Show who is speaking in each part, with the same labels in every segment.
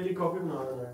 Speaker 1: मेरी कॉपी बना रहा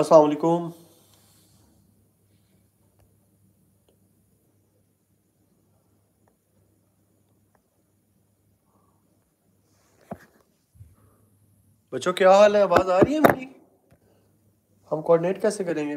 Speaker 1: असलकुम बच्चों क्या हाल है आवाज़ आ रही है मेरी हम कोऑर्डिनेट कैसे करेंगे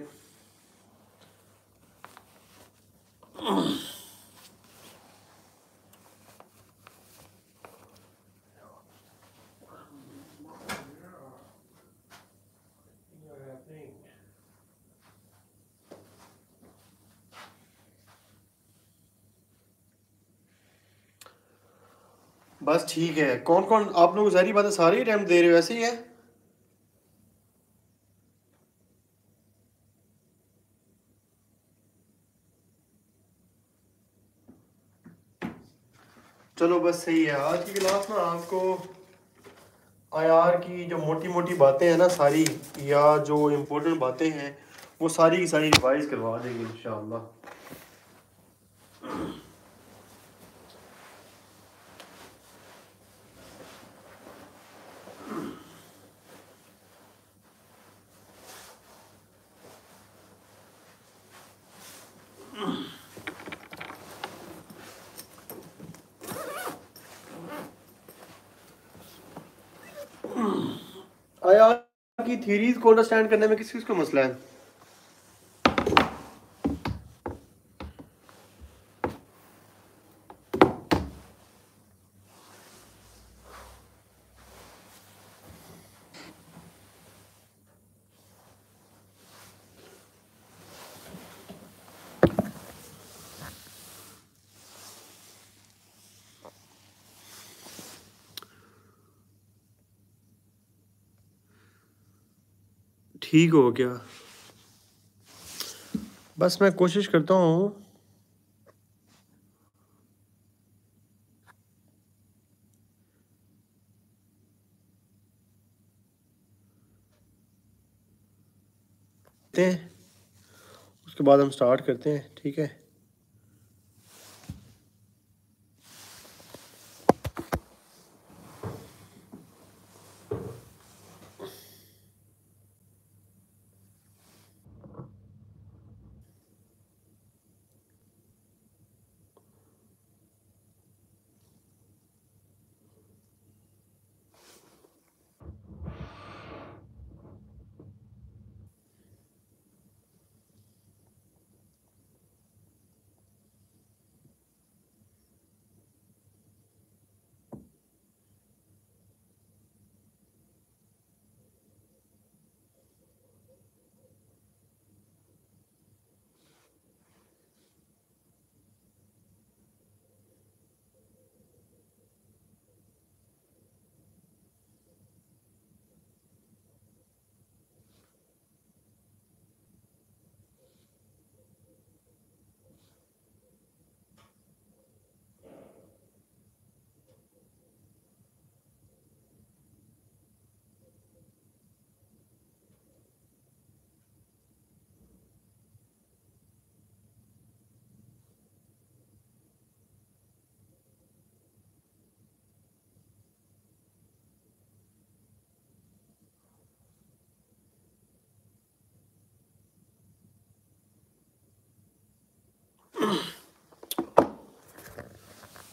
Speaker 1: बस ठीक है कौन कौन आप लोग सारी बातें सारे टाइम दे रहे हो ऐसे ही है चलो बस सही है आज की क्लास में आपको आईआर की जो मोटी मोटी बातें हैं ना सारी या जो इम्पोर्टेंट बातें हैं वो सारी की सारी रिवाइज करवा देंगे इंशाल्लाह आपकी थीरीज को अंडरस्टैंड करने में किस चीज़ का मसला है ठीक हो गया बस मैं कोशिश करता हूँ उसके बाद हम स्टार्ट करते हैं ठीक है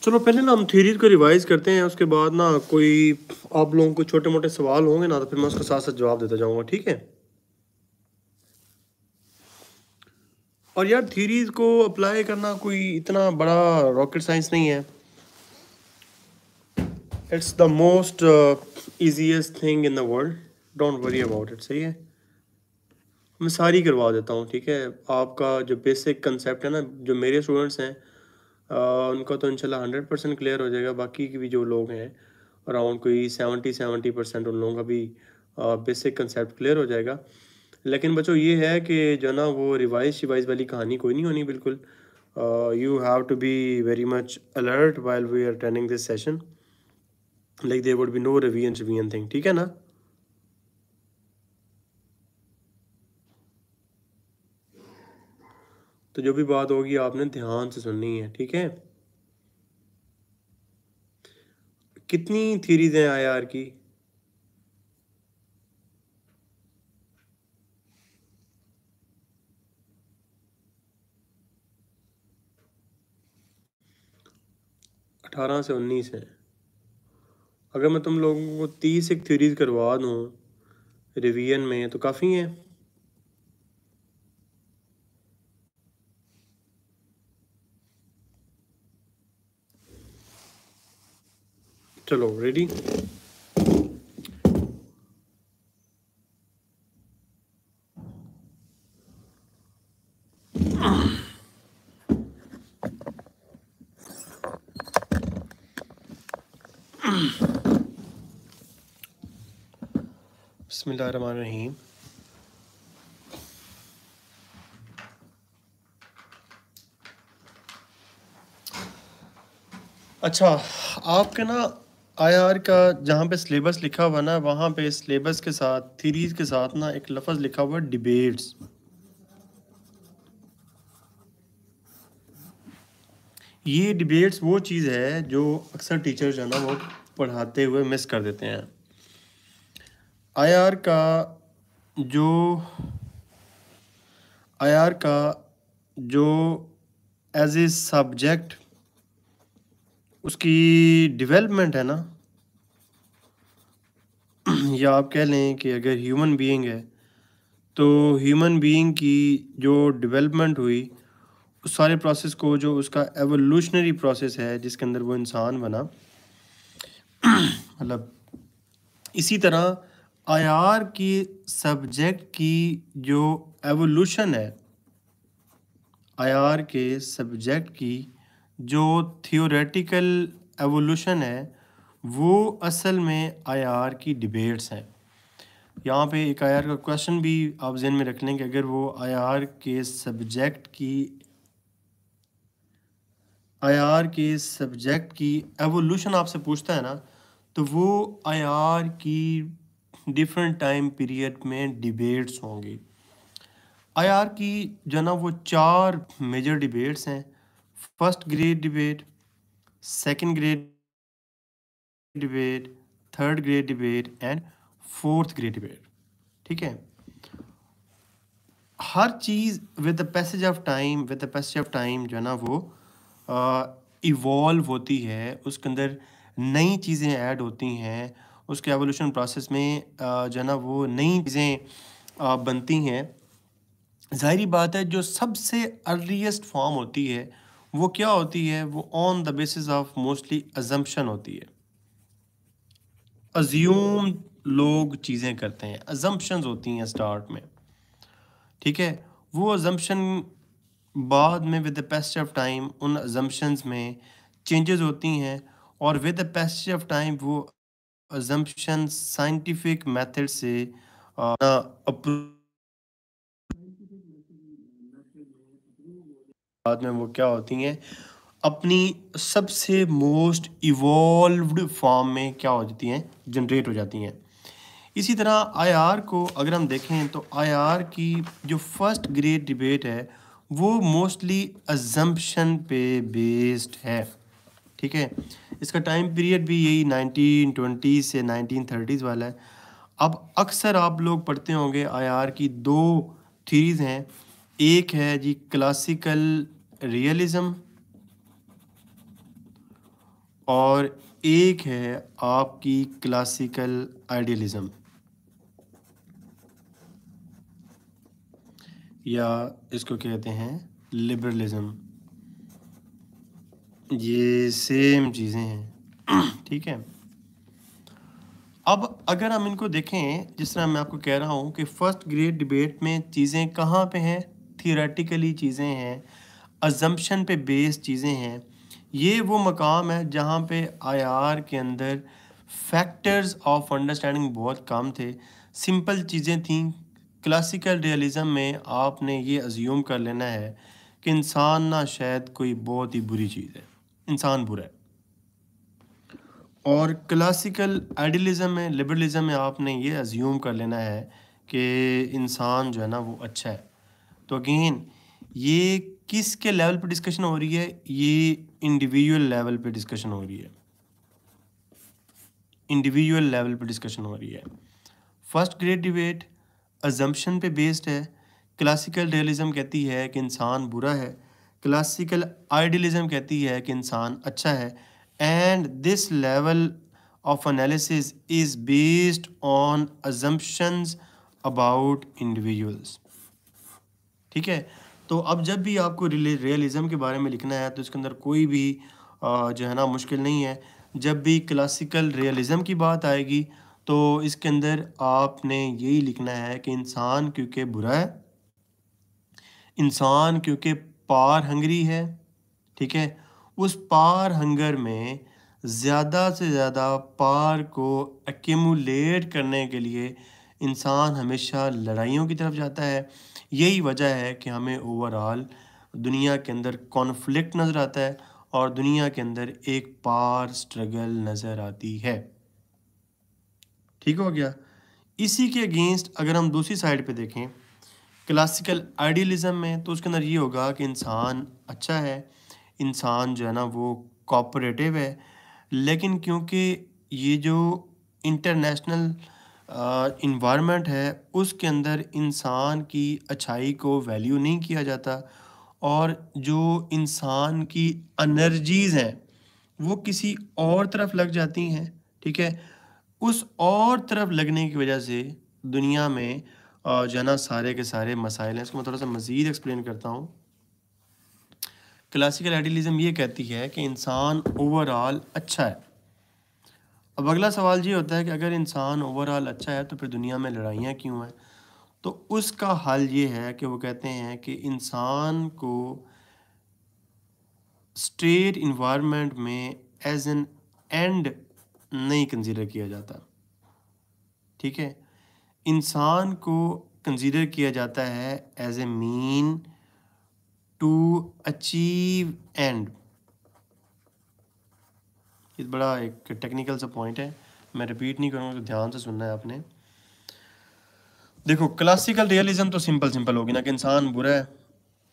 Speaker 1: चलो पहले ना हम थीरीज को रिवाइज करते हैं उसके बाद ना कोई आप लोगों को छोटे मोटे सवाल होंगे ना तो फिर मैं उसका साथ साथ जवाब देता जाऊँगा ठीक है और यार थीरीज को अप्लाई करना कोई इतना बड़ा रॉकेट साइंस नहीं है it's the most easiest thing in the world don't worry about it सही है मैं सारी करवा देता हूँ ठीक है आपका जो बेसिक कंसेप्ट है ना जो मेरे स्टूडेंट्स हैं उनका तो इनशाला हंड्रेड परसेंट क्लियर हो जाएगा बाकी भी जो लोग हैं अराउंड कोई सेवेंटी सेवेंटी परसेंट उन लोगों का भी बेसिक कंसेप्ट क्लियर हो जाएगा लेकिन बच्चों ये है कि जो ना वो रिवाइज शिवाइज वाली कहानी कोई नहीं होनी बिल्कुल you have to be very much alert while we are attending this session like there would be no रिवियन शिवियन थिंग ठीक है ना तो जो भी बात होगी आपने ध्यान से सुननी है ठीक है कितनी थीरीज हैं आई आर की अठारह से उन्नीस है अगर मैं तुम लोगों को तीस एक थ्योरीज करवा दूँ रिवीजन में तो काफ़ी हैं चलो रेडी रहीम अच्छा आपके ना आईआर का जहाँ पे सिलेबस लिखा हुआ ना वहाँ पे सिलेबस के साथ थीरीज के साथ ना एक लफज लिखा हुआ डिबेट्स ये डिबेट्स वो चीज़ है जो अक्सर टीचर जो है ना वो पढ़ाते हुए मिस कर देते हैं आईआर का जो आईआर का जो एज ए सब्जेक्ट उसकी डेवलपमेंट है ना या आप कह लें कि अगर ह्यूमन बीइंग है तो ह्यूमन बीइंग की जो डेवलपमेंट हुई उस सारे प्रोसेस को जो उसका एवोल्यूशनरी प्रोसेस है जिसके अंदर वो इंसान बना मतलब इसी तरह आयार की सब्जेक्ट की जो एवोल्यूशन है आयार के सब्जेक्ट की जो थियोरेटिकल एवोल्यूशन है वो असल में आईआर की डिबेट्स हैं यहाँ पे एक आईआर का क्वेश्चन भी आप जहन में रख लें कि अगर वो आईआर के सब्जेक्ट की आईआर के सब्जेक्ट की एवोल्यूशन आपसे पूछता है ना तो वो आईआर की डिफरेंट टाइम पीरियड में डिबेट्स होंगी आईआर की जो ना वो चार मेजर डिबेट्स हैं first great debate second great debate third great debate and fourth great debate ठीक है हर चीज़ with the passage of time with the passage of time जो है ना वो इवॉल्व होती है उसके अंदर नई चीज़ें ऐड होती हैं उसके एवोल्यूशन प्रोसेस में जो है ना वो नई चीज़ें बनती हैं ज़ाहरी बात है जो सबसे अर्लीस्ट फॉर्म होती है वो क्या होती है वो on the basis of mostly assumption होती है अज्यूम लोग चीज़ें करते हैं अजम्पन्स होती हैं स्टार्ट में ठीक है वो अजम्पन बाद में with the past of time उन अजम्पन्स में चेंजेस होती हैं और with the past of time वो अजम्पन साइंटिफिक मेथड से अप्रूव uh, बाद में वो क्या होती हैं अपनी सबसे मोस्ट इवॉल्व्ड फॉर्म में क्या हो जाती हैं जनरेट हो जाती हैं इसी तरह आईआर को अगर हम देखें तो आईआर की जो फर्स्ट ग्रेड डिबेट है वो मोस्टली अजम्पशन पे बेस्ड है ठीक है इसका टाइम पीरियड भी यही 1920 से 1930s वाला है अब अक्सर आप लोग पढ़ते होंगे आईआर की दो थीरीज हैं एक है जी क्लासिकल रियलिज्म और एक है आपकी क्लासिकल आइडियलिज्म या इसको कहते हैं लिबरलिज्म ये सेम चीज़ें हैं ठीक है अब अगर हम इनको देखें जिस तरह मैं आपको कह रहा हूँ कि फ़र्स्ट ग्रेड डिबेट में चीज़ें कहाँ पे हैं थियोरेटिकली चीज़ें हैं अजम्पन पे बेस चीज़ें हैं ये वो मकाम है जहाँ पे आईआर के अंदर फैक्टर्स ऑफ अंडरस्टैंडिंग बहुत कम थे सिंपल चीज़ें थीं क्लासिकल रियलिज़म में आपने ये अज्यूम कर लेना है कि इंसान ना शायद कोई बहुत ही बुरी चीज़ है इंसान बुरा है और क्लासिकल आइडलिज़म में लिबरलिज़म में आपने ये अज्यूम कर लेना है कि इंसान जो है ना वो अच्छा है तो अगेन ये किसके लेवल पे डिस्कशन हो रही है ये इंडिविजुअल लेवल पे डिस्कशन हो रही है इंडिविजुअल लेवल पे डिस्कशन हो रही है फर्स्ट ग्रेड डिबेट अजम्पशन पे बेस्ड है क्लासिकल रियलिज्म कहती है कि इंसान बुरा है क्लासिकल आइडियलिज्म कहती है कि इंसान अच्छा है and this level of analysis is based on assumptions about individuals ठीक है तो अब जब भी आपको रियलिज़म के बारे में लिखना है तो इसके अंदर कोई भी जो है ना मुश्किल नहीं है जब भी क्लासिकल रियलिज़म की बात आएगी तो इसके अंदर आपने यही लिखना है कि इंसान क्योंकि बुरा है इंसान क्योंकि पार हंगरी है ठीक है उस पार हंगर में ज़्यादा से ज़्यादा पार को एक्यूमुलेट करने के लिए इंसान हमेशा लड़ाइयों की तरफ जाता है यही वजह है कि हमें ओवरऑल दुनिया के अंदर कॉन्फ्लिक्ट नज़र आता है और दुनिया के अंदर एक पार स्ट्रगल नज़र आती है ठीक हो गया इसी के अगेंस्ट अगर हम दूसरी साइड पे देखें क्लासिकल आइडियलिज्म में तो उसके अंदर ये होगा कि इंसान अच्छा है इंसान जो है ना वो कॉपरेटिव है लेकिन क्योंकि ये जो इंटरनेशनल इन्वायरमेंट है उसके अंदर इंसान की अच्छाई को वैल्यू नहीं किया जाता और जो इंसान की अनर्जीज़ हैं वो किसी और तरफ लग जाती हैं ठीक है उस और तरफ लगने की वजह से दुनिया में ना सारे के सारे मसाइल हैं इसको मैं थोड़ा सा मज़ीद एक्सप्लेन करता हूँ क्लासिकल आइडियलिज़म ये कहती है कि इंसान ओवरऑल अच्छा है अब अगला सवाल ये होता है कि अगर इंसान ओवरऑल अच्छा है तो फिर दुनिया में लड़ाइयाँ क्यों हैं तो उसका हल ये है कि वो कहते हैं कि इंसान को स्टेट इन्वायरमेंट में एज एन एंड नहीं कंसीडर किया जाता ठीक है इंसान को कंसीडर किया जाता है as a mean to achieve end ये बड़ा एक टेक्निकल सा पॉइंट है मैं रिपीट नहीं करूँगा तो ध्यान से सुनना है आपने देखो क्लासिकल रियलिज्म तो सिंपल सिंपल होगी ना कि इंसान बुरा है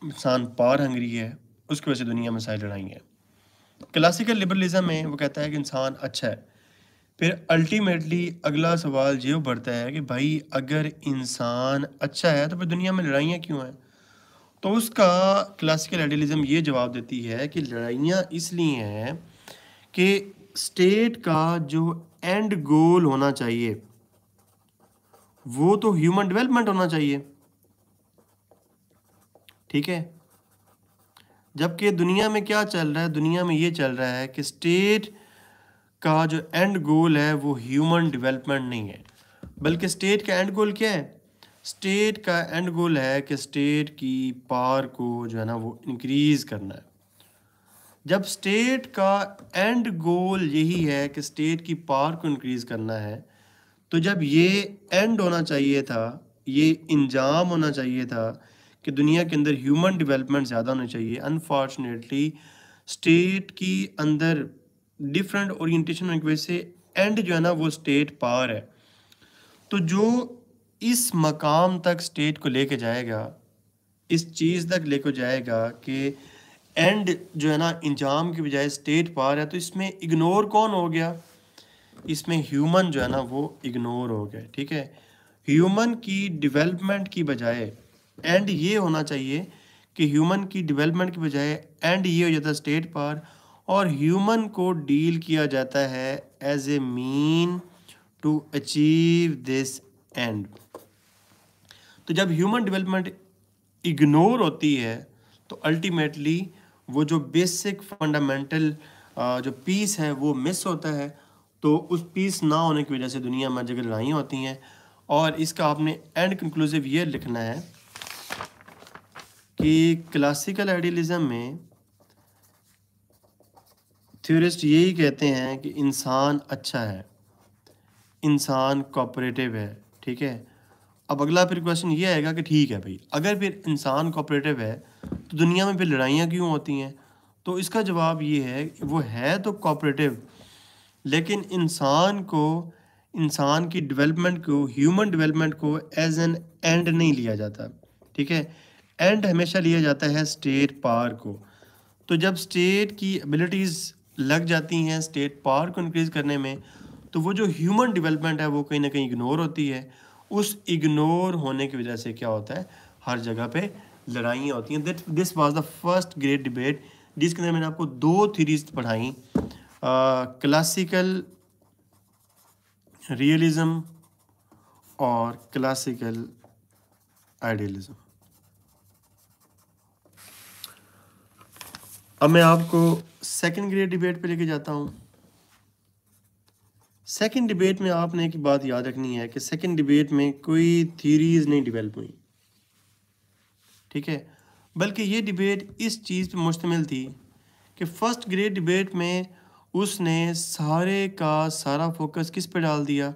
Speaker 1: इंसान पार हंगरी है उसकी वजह से दुनिया में सारी लड़ाई है क्लासिकल लिबरलिज्म में वो कहता है कि इंसान अच्छा है फिर अल्टीमेटली अगला सवाल ये बढ़ता है कि भाई अगर इंसान अच्छा है तो फिर दुनिया में लड़ाइयाँ क्यों हैं तो उसका क्लासिकल आइडियलिज्म ये जवाब देती है कि लड़ाइयाँ इसलिए हैं कि स्टेट का जो एंड गोल होना चाहिए वो तो ह्यूमन डेवलपमेंट होना चाहिए ठीक है जबकि दुनिया में क्या चल रहा है दुनिया में ये चल रहा है कि स्टेट का जो एंड गोल है वो ह्यूमन डेवलपमेंट नहीं है बल्कि स्टेट का एंड गोल क्या है स्टेट का एंड गोल है कि स्टेट की पावर को जो है ना वो इंक्रीज़ करना है जब स्टेट का एंड गोल यही है कि स्टेट की पावर को इंक्रीज करना है तो जब ये एंड होना चाहिए था ये इंजाम होना चाहिए था कि दुनिया के अंदर ह्यूमन डेवलपमेंट ज़्यादा होनी चाहिए अनफॉर्चुनेटली स्टेट की अंदर डिफरेंट ओरिएंटेशन होने की वजह से एंड जो है ना वो स्टेट पावर है तो जो इस मकाम तक स्टेट को लेके जाएगा इस चीज़ तक लेके जाएगा कि एंड जो है ना इंजाम के बजाय स्टेट रहा है तो इसमें इग्नोर कौन हो गया इसमें ह्यूमन जो है ना वो इग्नोर हो गया ठीक है ह्यूमन की डेवलपमेंट की बजाय एंड ये होना चाहिए कि ह्यूमन की डेवलपमेंट की बजाय एंड ये हो जाता है स्टेट पार और ह्यूमन को डील किया जाता है as a mean to achieve this end तो जब ह्यूमन डेवलपमेंट इग्नोर होती है तो अल्टीमेटली वो जो बेसिक फंडामेंटल जो पीस है वो मिस होता है तो उस पीस ना होने की वजह से दुनिया में जगह लड़ाइयाँ होती हैं और इसका आपने एंड कंक्लूसिव ये लिखना है कि क्लासिकल आइडियलिज्म में थ्योरिस्ट यही कहते हैं कि इंसान अच्छा है इंसान कोऑपरेटिव है ठीक है अब अगला फिर क्वेश्चन ये आएगा कि ठीक है भाई अगर फिर इंसान कोऑपरेटिव है तो दुनिया में फिर लड़ाइयाँ क्यों होती हैं तो इसका जवाब ये है वो है तो कोऑपरेटिव लेकिन इंसान को इंसान की डेवलपमेंट को ह्यूमन डेवलपमेंट को एज एन एंड नहीं लिया जाता ठीक है एंड हमेशा लिया जाता है स्टेट पावर को तो जब स्टेट की एबिलिटीज़ लग जाती हैं स्टेट पावर को इंक्रीज़ करने में तो वो जो ह्यूमन डेवलपमेंट है वो कहीं ना कहीं इग्नोर होती है उस इग्नोर होने की वजह से क्या होता है हर जगह पे लड़ाइयाँ होती हैं that this was the first great debate जिसके अंदर मैंने आपको दो थीरीज पढ़ाई क्लासिकल रियलिज्म और क्लासिकल आइडियलिज्म अब मैं आपको सेकंड ग्रेड डिबेट पे लेके जाता हूँ सेकंड डिबेट में आपने एक बात याद रखनी है कि सेकंड डिबेट में कोई थीरीज नहीं डेवलप हुई ठीक है बल्कि ये डिबेट इस चीज़ पे मुश्तमिल थी कि फ़र्स्ट ग्रेड डिबेट में उसने सारे का सारा फोकस किस पे डाल दिया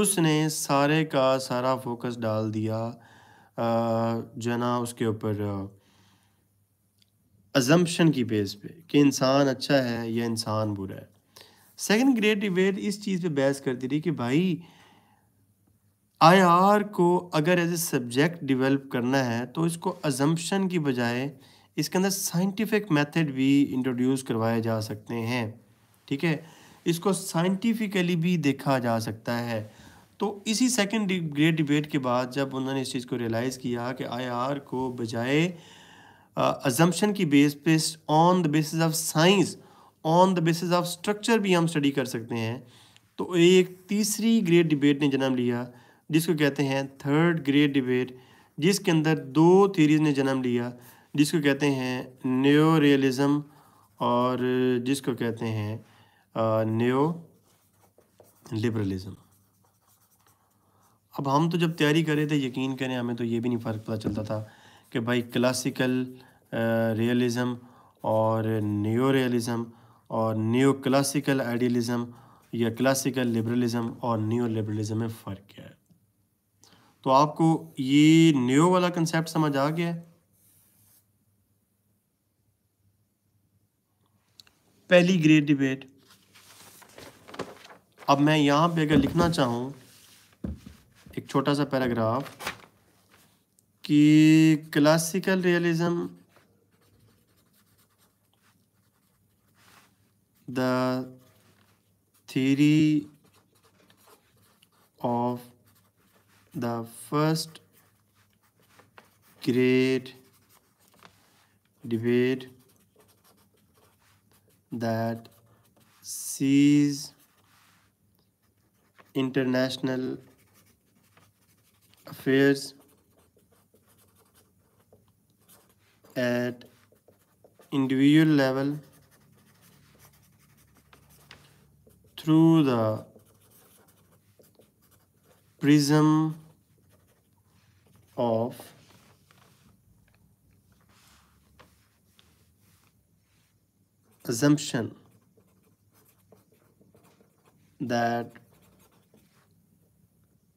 Speaker 1: उसने सारे का सारा फोकस डाल दिया जो है ना उसके ऊपर अजम्पशन की बेस पे कि इंसान अच्छा है या इंसान बुरा है सेकंड ग्रेट डिबेट इस चीज़ पे बहस करती रही कि भाई आईआर को अगर एज ए सब्जेक्ट डेवलप करना है तो इसको अजम्पशन की बजाय इसके अंदर साइंटिफिक मेथड भी इंट्रोड्यूस करवाए जा सकते हैं ठीक है इसको साइंटिफिकली भी देखा जा सकता है तो इसी सेकंड ग्रेड डिबेट के बाद जब उन्होंने इस चीज़ को रियलाइज़ किया कि आईआर को बजाय अजम्पशन की बेस पे on the basis of science on the basis of structure भी हम स्टडी कर सकते हैं तो एक तीसरी ग्रेट डिबेट ने जन्म लिया जिसको कहते हैं थर्ड ग्रेट डिबेट जिसके अंदर दो थीरीज ने जन्म लिया जिसको कहते हैं न्यो रियलिज़म और जिसको कहते हैं न्यो लिबरलिज़म अब हम तो जब तैयारी कर रहे थे यकीन करें हमें तो ये भी नहीं फ़र्क पता चलता था कि भाई क्लासिकल रियलिज़म और न्यो रियलिज़म और न्यू क्लासिकल आइडियलिज्म या क्लासिकल लिबरलिज्म और न्यू लिबरलिज्म में फ़र्क क्या है तो आपको ये न्यू वाला कंसेप्ट समझ आ गया पहली ग्रेट डिबेट अब मैं यहां पे अगर लिखना चाहूं एक छोटा सा पैराग्राफ कि classical realism the theory of the first great debate that sees international affairs at individual level through the prism of assumption that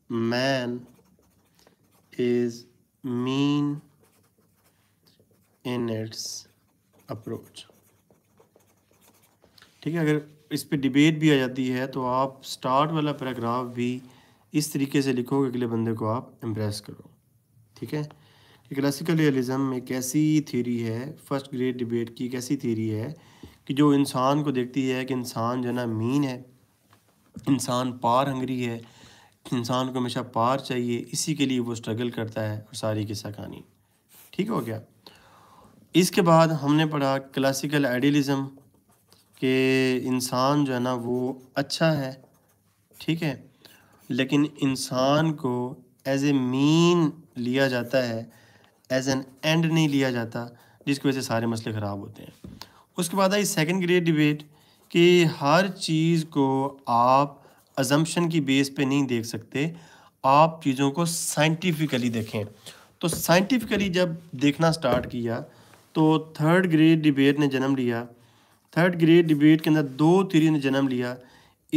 Speaker 1: man is mean in its approach ठीक है अगर इस पर डिबेट भी आ जाती है तो आप स्टार्ट वाला पैराग्राफ भी इस तरीके से लिखो कि अगले बंदे को आप इम्प्रेस करो ठीक है कि क्लासिकल रियलिज़म एक ऐसी थ्योरी है फर्स्ट ग्रेड डिबेट की एक ऐसी थ्योरी है कि जो इंसान को देखती है कि इंसान जो ना मीन है इंसान पार हंगरी है इंसान को हमेशा पार चाहिए इसी के लिए वो स्ट्रगल करता है और सारी किस्सा कहानी ठीक हो गया इसके बाद हमने पढ़ा क्लासिकल आइडियलिज़म कि इंसान जो है ना वो अच्छा है ठीक है लेकिन इंसान को एज ए मीन लिया जाता है एज एन एंड नहीं लिया जाता जिसकी वजह से सारे मसले ख़राब होते हैं उसके बाद आई सेकंड ग्रेड डिबेट कि हर चीज़ को आप अजम्पन की बेस पे नहीं देख सकते आप चीज़ों को साइंटिफिकली देखें तो साइंटिफिकली जब देखना स्टार्ट किया तो थर्ड ग्रेड डिबेट ने जन्म लिया थर्ड ग्रेट डिबेट के अंदर दो थीरी ने जन्म लिया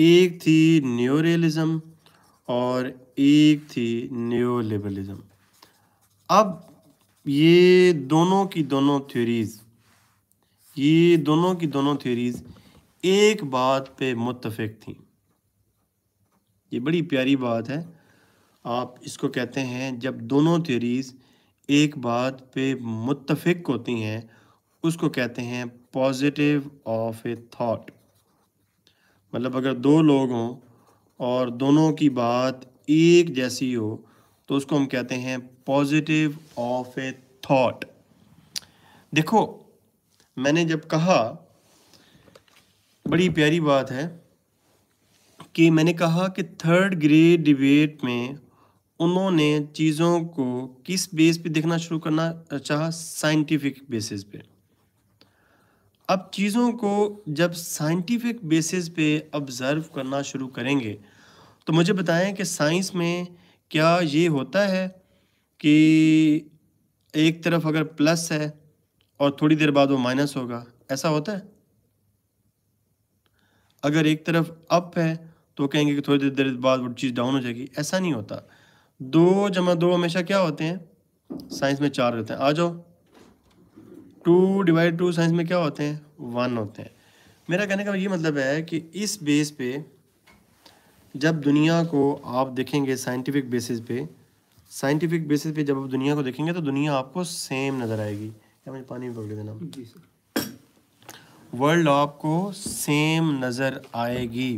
Speaker 1: एक थी न्यो और एक थी न्यो अब ये दोनों की दोनों थ्योरीज़ ये दोनों की दोनों थ्योरीज़ एक बात पे मुतफिक थी ये बड़ी प्यारी बात है आप इसको कहते हैं जब दोनों थ्योरीज़ एक बात पे मुतफिक होती हैं उसको कहते हैं पॉजिटिव ऑफ ए थॉट मतलब अगर दो लोग हों और दोनों की बात एक जैसी हो तो उसको हम कहते हैं पॉजिटिव ऑफ ए थॉट देखो मैंने जब कहा बड़ी प्यारी बात है कि मैंने कहा कि थर्ड ग्रेड डिबेट में उन्होंने चीज़ों को किस बेस पे देखना शुरू करना चाहा साइंटिफिक बेसिस पे अब चीज़ों को जब साइंटिफिक बेसिस पे ऑब्ज़र्व करना शुरू करेंगे तो मुझे बताएं कि साइंस में क्या ये होता है कि एक तरफ अगर प्लस है और थोड़ी देर बाद वो माइनस होगा ऐसा होता है अगर एक तरफ अप है तो कहेंगे कि थोड़ी देर देर बाद वो चीज़ डाउन हो जाएगी ऐसा नहीं होता दो जमा दो हमेशा क्या होते हैं साइंस में चार रहते हैं आ जाओ टू डिवाइड टू साइंस में क्या होते हैं वन होते हैं मेरा कहने का ये मतलब है कि इस बेस पे जब दुनिया को आप देखेंगे साइंटिफिक बेसिस पे साइंटिफिक बेसिस पे जब आप दुनिया को देखेंगे तो दुनिया आपको सेम नज़र आएगी क्या मुझे पानी भी पकड़े देना जी सर वर्ल्ड आपको सेम नज़र आएगी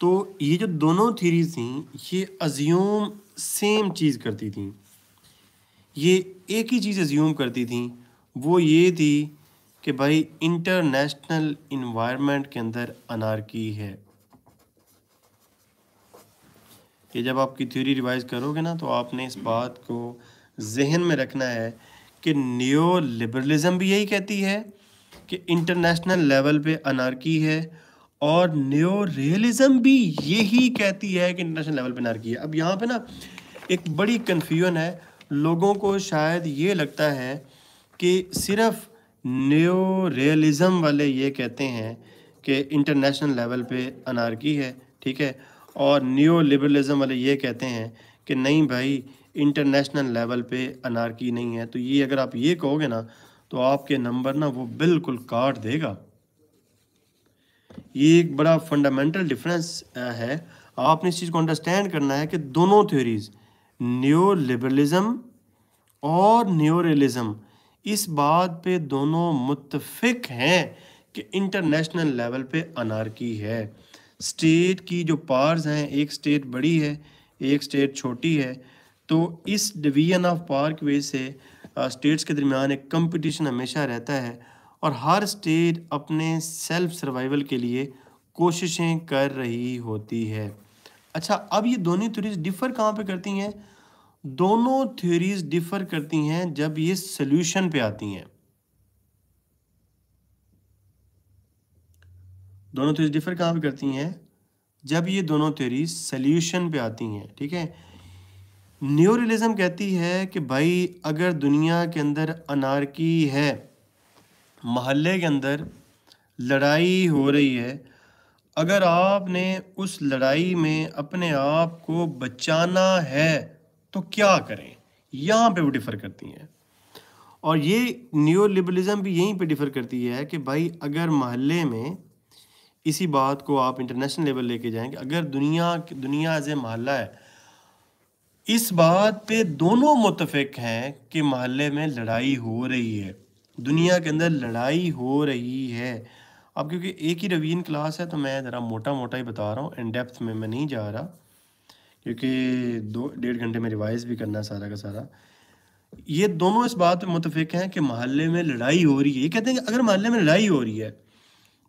Speaker 1: तो ये जो दोनों थीरीज थी ये अज्यूम सेम चीज़ करती थी ये एक ही चीज़ अज्यूम करती थी वो ये थी कि भाई इंटरनेशनल इन्वायरमेंट के अंदर अनारकी है ये जब आपकी थ्योरी रिवाइज करोगे ना तो आपने इस बात को जहन में रखना है कि न्यो लिबरलिज़म भी यही कहती है कि इंटरनेशनल लेवल पे अनारकी है और न्यो रियलिज़म भी यही कहती है कि इंटरनेशनल लेवल पे अनारकी है अब यहाँ पे ना एक बड़ी कन्फ्यूजन है लोगों को शायद ये लगता है कि सिर्फ न्यो रियलिज़म वाले ये कहते हैं कि इंटरनेशनल लेवल पे अनारकी है ठीक है और न्यो लिबरलिज़म वाले ये कहते हैं कि नहीं भाई इंटरनेशनल लेवल पे अनारकी नहीं है तो ये अगर आप ये कहोगे ना तो आपके नंबर ना वो बिल्कुल काट देगा ये एक बड़ा फंडामेंटल डिफरेंस है आपने इस चीज़ को अंडरस्टैंड करना है कि दोनों थ्योरीज़ न्यो लिबरलिज़म और न्यो रियलिज़म इस बात पे दोनों मुतफिक हैं कि इंटरनेशनल लेवल पे अनारकी है स्टेट की जो पार्स हैं एक स्टेट बड़ी है एक स्टेट छोटी है तो इस डिवीजन ऑफ की वजह से स्टेट्स के दरमियान एक कंपटीशन हमेशा रहता है और हर स्टेट अपने सेल्फ सर्वाइवल के लिए कोशिशें कर रही होती है अच्छा अब ये दोनों थ्योरीज डिफ़र कहाँ पे करती हैं दोनों थ्योरीज डिफर करती हैं जब ये सोल्यूशन पे आती हैं दोनों थ्योरीज डिफर कहाँ पे करती हैं जब ये दोनों थ्योरीज सोल्यूशन पे आती हैं ठीक है न्यूरलिज्म कहती है कि भाई अगर दुनिया के अंदर अनारकी है महल्ले के अंदर लड़ाई हो रही है अगर आपने उस लड़ाई में अपने आप को बचाना है तो क्या करें यहाँ पे वो डिफ़र करती हैं और ये न्यू लिबरलिज़म भी यहीं पे डिफ़र करती है कि भाई अगर महल्ले में इसी बात को आप इंटरनेशनल लेवल लेके जाएं कि अगर दुनिया दुनिया एज ए महल्ला है इस बात पे दोनों मुतफिक हैं कि महल्ले में लड़ाई हो रही है दुनिया के अंदर लड़ाई हो रही है अब क्योंकि एक ही रवीन क्लास है तो मैं ज़रा मोटा मोटा ही बता रहा हूँ इन डेप्थ में मैं नहीं जा रहा क्योंकि दो डेढ़ घंटे में रिवाइज भी करना है सारा का सारा ये दोनों इस बात पर मुतफिक हैं कि महल्ले में लड़ाई हो रही है ये कहते हैं कि अगर महल्ले में लड़ाई हो रही है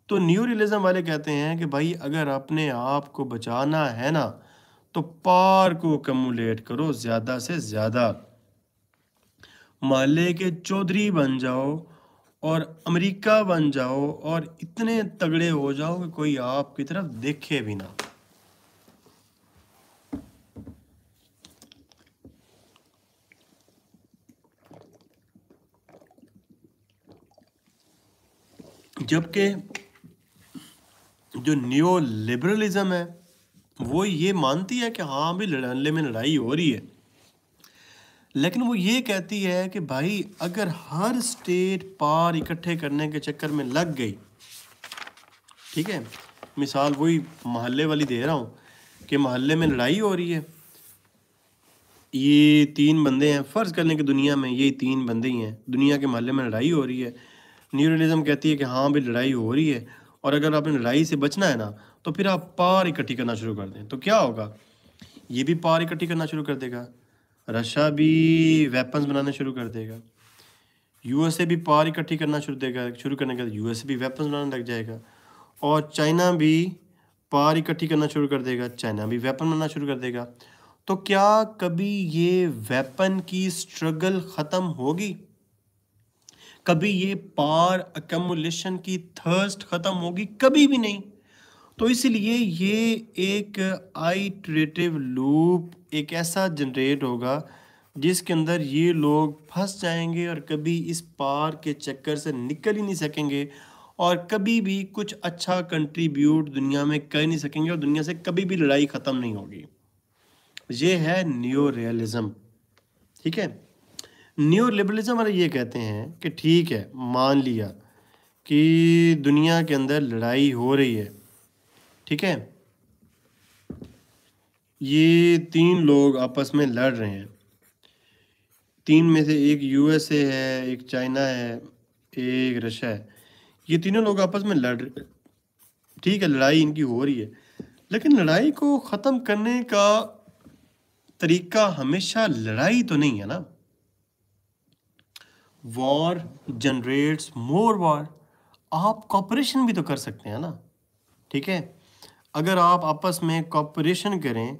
Speaker 1: तो न्यू रियलिज्म वाले कहते हैं कि भाई अगर अपने आप को बचाना है ना तो पार को कमुलेट करो ज़्यादा से ज़्यादा माले के चौधरी बन जाओ और अमेरिका बन जाओ और इतने तगड़े हो जाओ कि कोई आपकी तरफ देखे भी ना जबकि जो न्यू लिबरलिज़म है वो ये मानती है कि हाँ भी लड़ने में लड़ाई हो रही है लेकिन वो ये कहती है कि भाई अगर हर स्टेट पार इकट्ठे करने के चक्कर में लग गई ठीक है मिसाल वही महल्ले वाली दे रहा हूँ कि महल्ले में लड़ाई हो रही है ये तीन बंदे हैं फ़र्ज़ कर लें कि दुनिया में ये तीन बंदे ही हैं दुनिया के महल्ले में लड़ाई हो रही है न्यूरलिज्म कहती है कि हाँ भाई लड़ाई हो रही है और अगर आपने लड़ाई से बचना है ना तो फिर आप पार इकट्ठी करना शुरू कर दें तो क्या होगा ये भी पार इकट्ठी करना शुरू कर देगा रशिया भी वेपन्स बनाना शुरू कर देगा यूएसए भी पार इकट्ठी करना शुरू देगा शुरू करने के बाद यूएसए भी वेपन्स बनाने लग जाएगा और चाइना भी पार इकट्ठी करना शुरू कर देगा चाइना भी वेपन बनाना शुरू कर देगा तो क्या कभी ये वेपन की स्ट्रगल ख़त्म होगी कभी ये पार अकेमुलेशन की थर्स्ट ख़त्म होगी कभी भी नहीं तो इसलिए ये एक आइट्रेटिव लूप एक ऐसा जनरेट होगा जिसके अंदर ये लोग फंस जाएंगे और कभी इस पार के चक्कर से निकल ही नहीं सकेंगे और कभी भी कुछ अच्छा कंट्रीब्यूट दुनिया में कर नहीं सकेंगे और दुनिया से कभी भी लड़ाई ख़त्म नहीं होगी ये है न्यू रियलिज़म ठीक है न्यू लिबरलिज्म वाले ये कहते हैं कि ठीक है मान लिया कि दुनिया के अंदर लड़ाई हो रही है ठीक है ये तीन लोग आपस में लड़ रहे हैं तीन में से एक यूएसए है एक चाइना है एक रशिया है ये तीनों लोग आपस में लड़ रहे ठीक है लड़ाई इनकी हो रही है लेकिन लड़ाई को ख़त्म करने का तरीका हमेशा लड़ाई तो नहीं है ना वॉर जनरेट्स मोर वॉर आप कॉपरेशन भी तो कर सकते हैं ना ठीक है अगर आप आपस में कॉपरेशन करें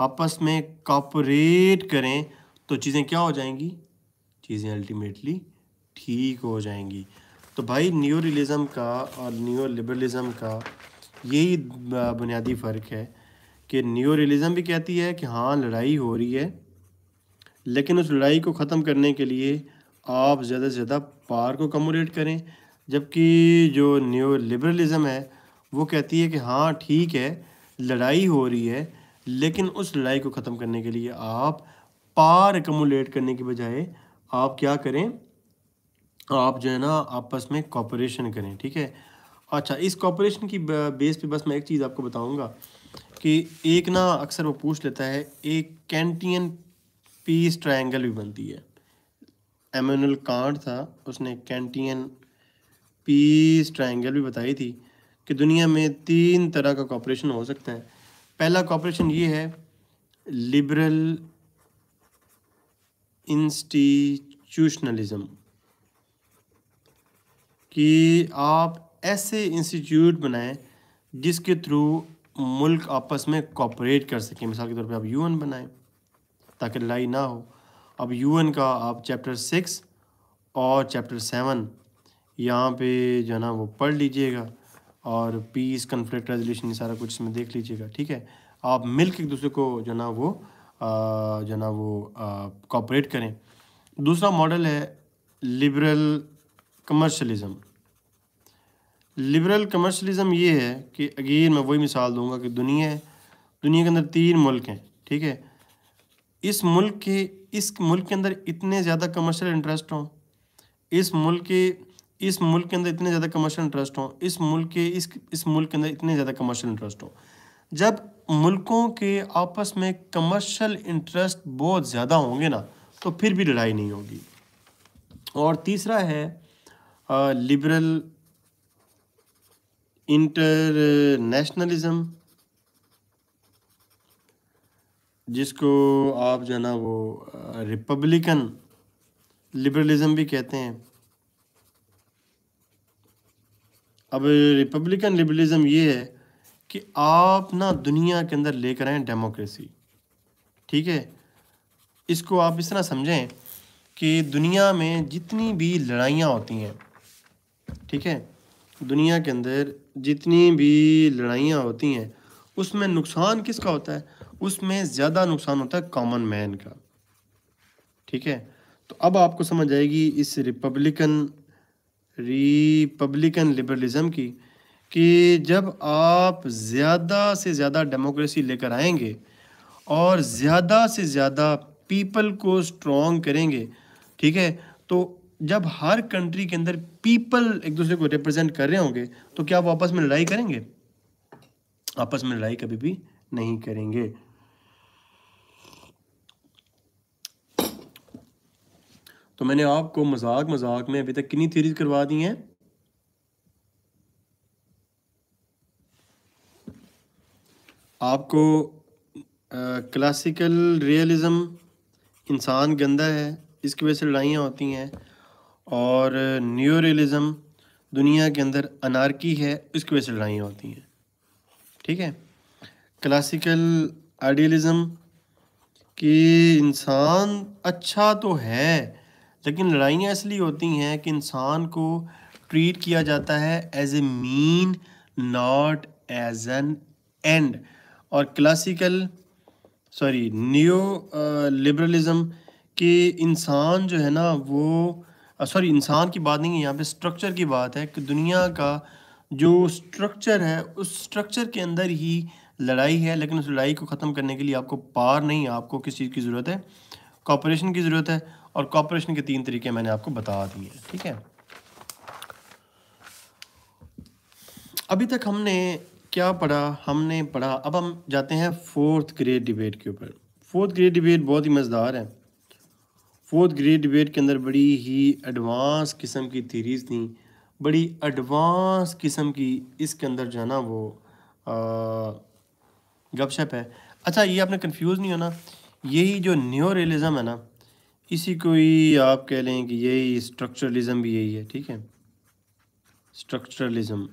Speaker 1: आपस में कॉपरेट करें तो चीज़ें क्या हो जाएंगी चीज़ें अल्टीमेटली ठीक हो जाएंगी तो भाई न्यू रिलिज़म का और न्यू लिबरलिज़म का यही बुनियादी फ़र्क है कि न्यू रिलिज़म भी कहती है कि हाँ लड़ाई हो रही है लेकिन उस लड़ाई को ख़त्म करने के लिए आप ज़्यादा से ज़्यादा पार को कमोडेट करें जबकि जो न्यू लिबरलिज़म है वो कहती है कि हाँ ठीक है लड़ाई हो रही है लेकिन उस लड़ाई को ख़त्म करने के लिए आप पार एकमोलेट करने के बजाय आप क्या करें आप जो है ना आपस में कॉपरेशन करें ठीक है अच्छा इस कॉपरेशन की बेस पे बस मैं एक चीज़ आपको बताऊंगा कि एक ना अक्सर वो पूछ लेता है एक कैंटियन पीस ट्रायंगल भी बनती है एमोनल कांट था उसने कैंटियन पीस ट्रायंगल भी बताई थी कि दुनिया में तीन तरह का कॉपरेशन हो सकता है पहला कॉपरेशन ये है लिबरल इंस्टीट्यूशनलिज्म कि आप ऐसे इंस्टीट्यूट बनाएं जिसके थ्रू मुल्क आपस में कॉपरेट कर सकें मिसाल के तौर पे आप यूएन बनाएं ताकि लड़ाई ना हो अब यूएन का आप चैप्टर सिक्स और चैप्टर सेवन यहाँ पे जो है ना वो पढ़ लीजिएगा और पीस कन्फ्लिक्ट रेजोल्यूशन सारा कुछ इसमें देख लीजिएगा ठीक है आप मिल के एक दूसरे को जो है ना वो जो है ना वो कॉपरेट करें दूसरा मॉडल है लिबरल कमर्शलिज्म लिबरल कमर्शलिज्म ये है कि अगेन मैं वही मिसाल दूंगा कि दुनिया दुनिया के अंदर तीन मुल्क हैं ठीक है इस मुल्क के इस मुल्क के अंदर इतने ज़्यादा कमर्शियल इंटरेस्ट हों इस मुल्क के इस मुल्क के अंदर इतने ज़्यादा कमर्शियल इंटरेस्ट हों इस मुल्क के इस इस मुल्क के अंदर इतने ज़्यादा कमर्शियल इंटरेस्ट हों जब मुल्कों के आपस में कमर्शियल इंटरेस्ट बहुत ज़्यादा होंगे ना तो फिर भी लड़ाई नहीं होगी और तीसरा है लिबरल इंटरनेशनलिज्म जिसको आप जो है ना वो रिपब्लिकन लिबरलिज्म भी कहते हैं अब रिपब्लिकन लिबरलिज़म ये है कि आप ना दुनिया के अंदर लेकर आए डेमोक्रेसी ठीक है इसको आप इस तरह समझें कि दुनिया में जितनी भी लड़ाइयाँ होती हैं ठीक है दुनिया के अंदर जितनी भी लड़ाइयाँ होती हैं उसमें नुकसान किसका होता है उसमें ज़्यादा नुकसान होता है कॉमन मैन का ठीक है तो अब आपको समझ आएगी इस रिपब्लिकन रिपब्लिकन लिबरलिज़म की कि जब आप ज़्यादा से ज़्यादा डेमोक्रेसी लेकर आएंगे और ज़्यादा से ज़्यादा पीपल को स्ट्रॉन्ग करेंगे ठीक है तो जब हर कंट्री के अंदर पीपल एक दूसरे को रिप्रेजेंट कर रहे होंगे तो क्या वो आपस में लड़ाई करेंगे आपस में लड़ाई कभी भी नहीं करेंगे तो मैंने आपको मजाक मजाक में अभी तक कितनी थीरीज करवा दी हैं आपको क्लासिकल रियलिज़म इंसान गंदा है इसकी वजह से लड़ाइयाँ होती हैं और न्यू रियलिज़म दुनिया के अंदर अनारकी है इसकी वजह से लड़ाइयाँ होती हैं ठीक है क्लासिकल आइडियलिज़म कि इंसान अच्छा तो है लेकिन लड़ाइयाँ इसलिए होती हैं कि इंसान को ट्रीट किया जाता है as a mean not as an end और क्लासिकल सॉरी न्यू लिबरलिज़म कि इंसान जो है ना वो सॉरी इंसान की बात नहीं है यहाँ पे स्ट्रक्चर की बात है कि दुनिया का जो स्ट्रक्चर है उस स्ट्रक्चर के अंदर ही लड़ाई है लेकिन उस लड़ाई को ख़त्म करने के लिए आपको पार नहीं आपको किस चीज़ की ज़रूरत है कॉपरेशन की ज़रूरत है और कॉपरेशन के तीन तरीके मैंने आपको बता दिए ठीक है अभी तक हमने क्या पढ़ा हमने पढ़ा अब हम जाते हैं फोर्थ ग्रेड डिबेट के ऊपर फोर्थ ग्रेड डिबेट बहुत ही मज़ेदार है फोर्थ ग्रेड डिबेट के अंदर बड़ी ही एडवांस किस्म की थीरीज थी बड़ी एडवांस किस्म की इसके अंदर जो है ना वो गपशप है अच्छा ये आपने कंफ्यूज नहीं होना यही जो न्यू रियलिज़म है ना इसी को ही आप कह लें कि यही स्ट्रक्चरलिज्म भी यही है ठीक है स्ट्रक्चरलिज्म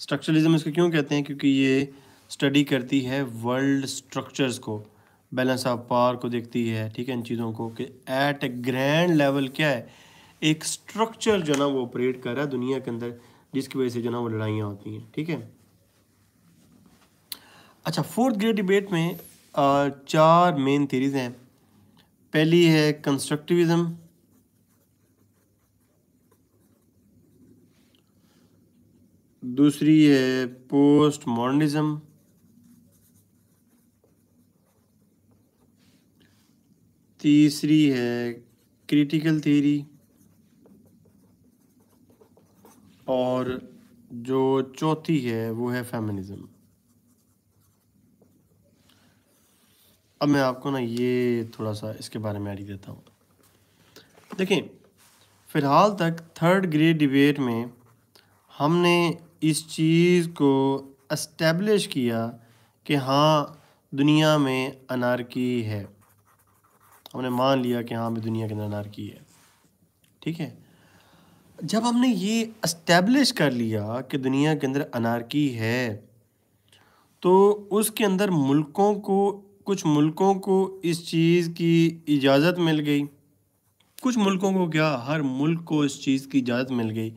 Speaker 1: स्ट्रक्चरलिज्म इसको क्यों कहते हैं क्योंकि ये स्टडी करती है वर्ल्ड स्ट्रक्चर्स को बैलेंस ऑफ पावर को देखती है ठीक है इन चीज़ों को कि एट ए ग्रैंड लेवल क्या है एक स्ट्रक्चर जो ना वो ऑपरेट कर रहा है दुनिया के अंदर जिसकी वजह से जो ना वो लड़ाइयाँ होती हैं ठीक है अच्छा फोर्थ ग्रेड डिबेट में आ, चार मेन थीरीज हैं पहली है कंस्ट्रक्टिविज्म दूसरी है पोस्ट मॉडर्निज्म तीसरी है क्रिटिकल थ्योरी और जो चौथी है वो है फेमिनिज्म अब मैं आपको ना ये थोड़ा सा इसके बारे में आइडिया देता हूँ देखें फ़िलहाल तक थर्ड ग्रेड डिबेट में हमने इस चीज़ को इस्टेब्लिश किया कि हाँ दुनिया में अनारकी है हमने मान लिया कि हाँ भी दुनिया के अंदर अनारकी है ठीक है जब हमने ये इस्टेब्लिश कर लिया कि दुनिया के अंदर अनारकी है तो उसके अंदर मुल्कों को कुछ मुल्कों को इस चीज़ की इजाज़त मिल गई कुछ मुल्कों को क्या हर मुल्क को इस चीज़ की इजाज़त मिल गई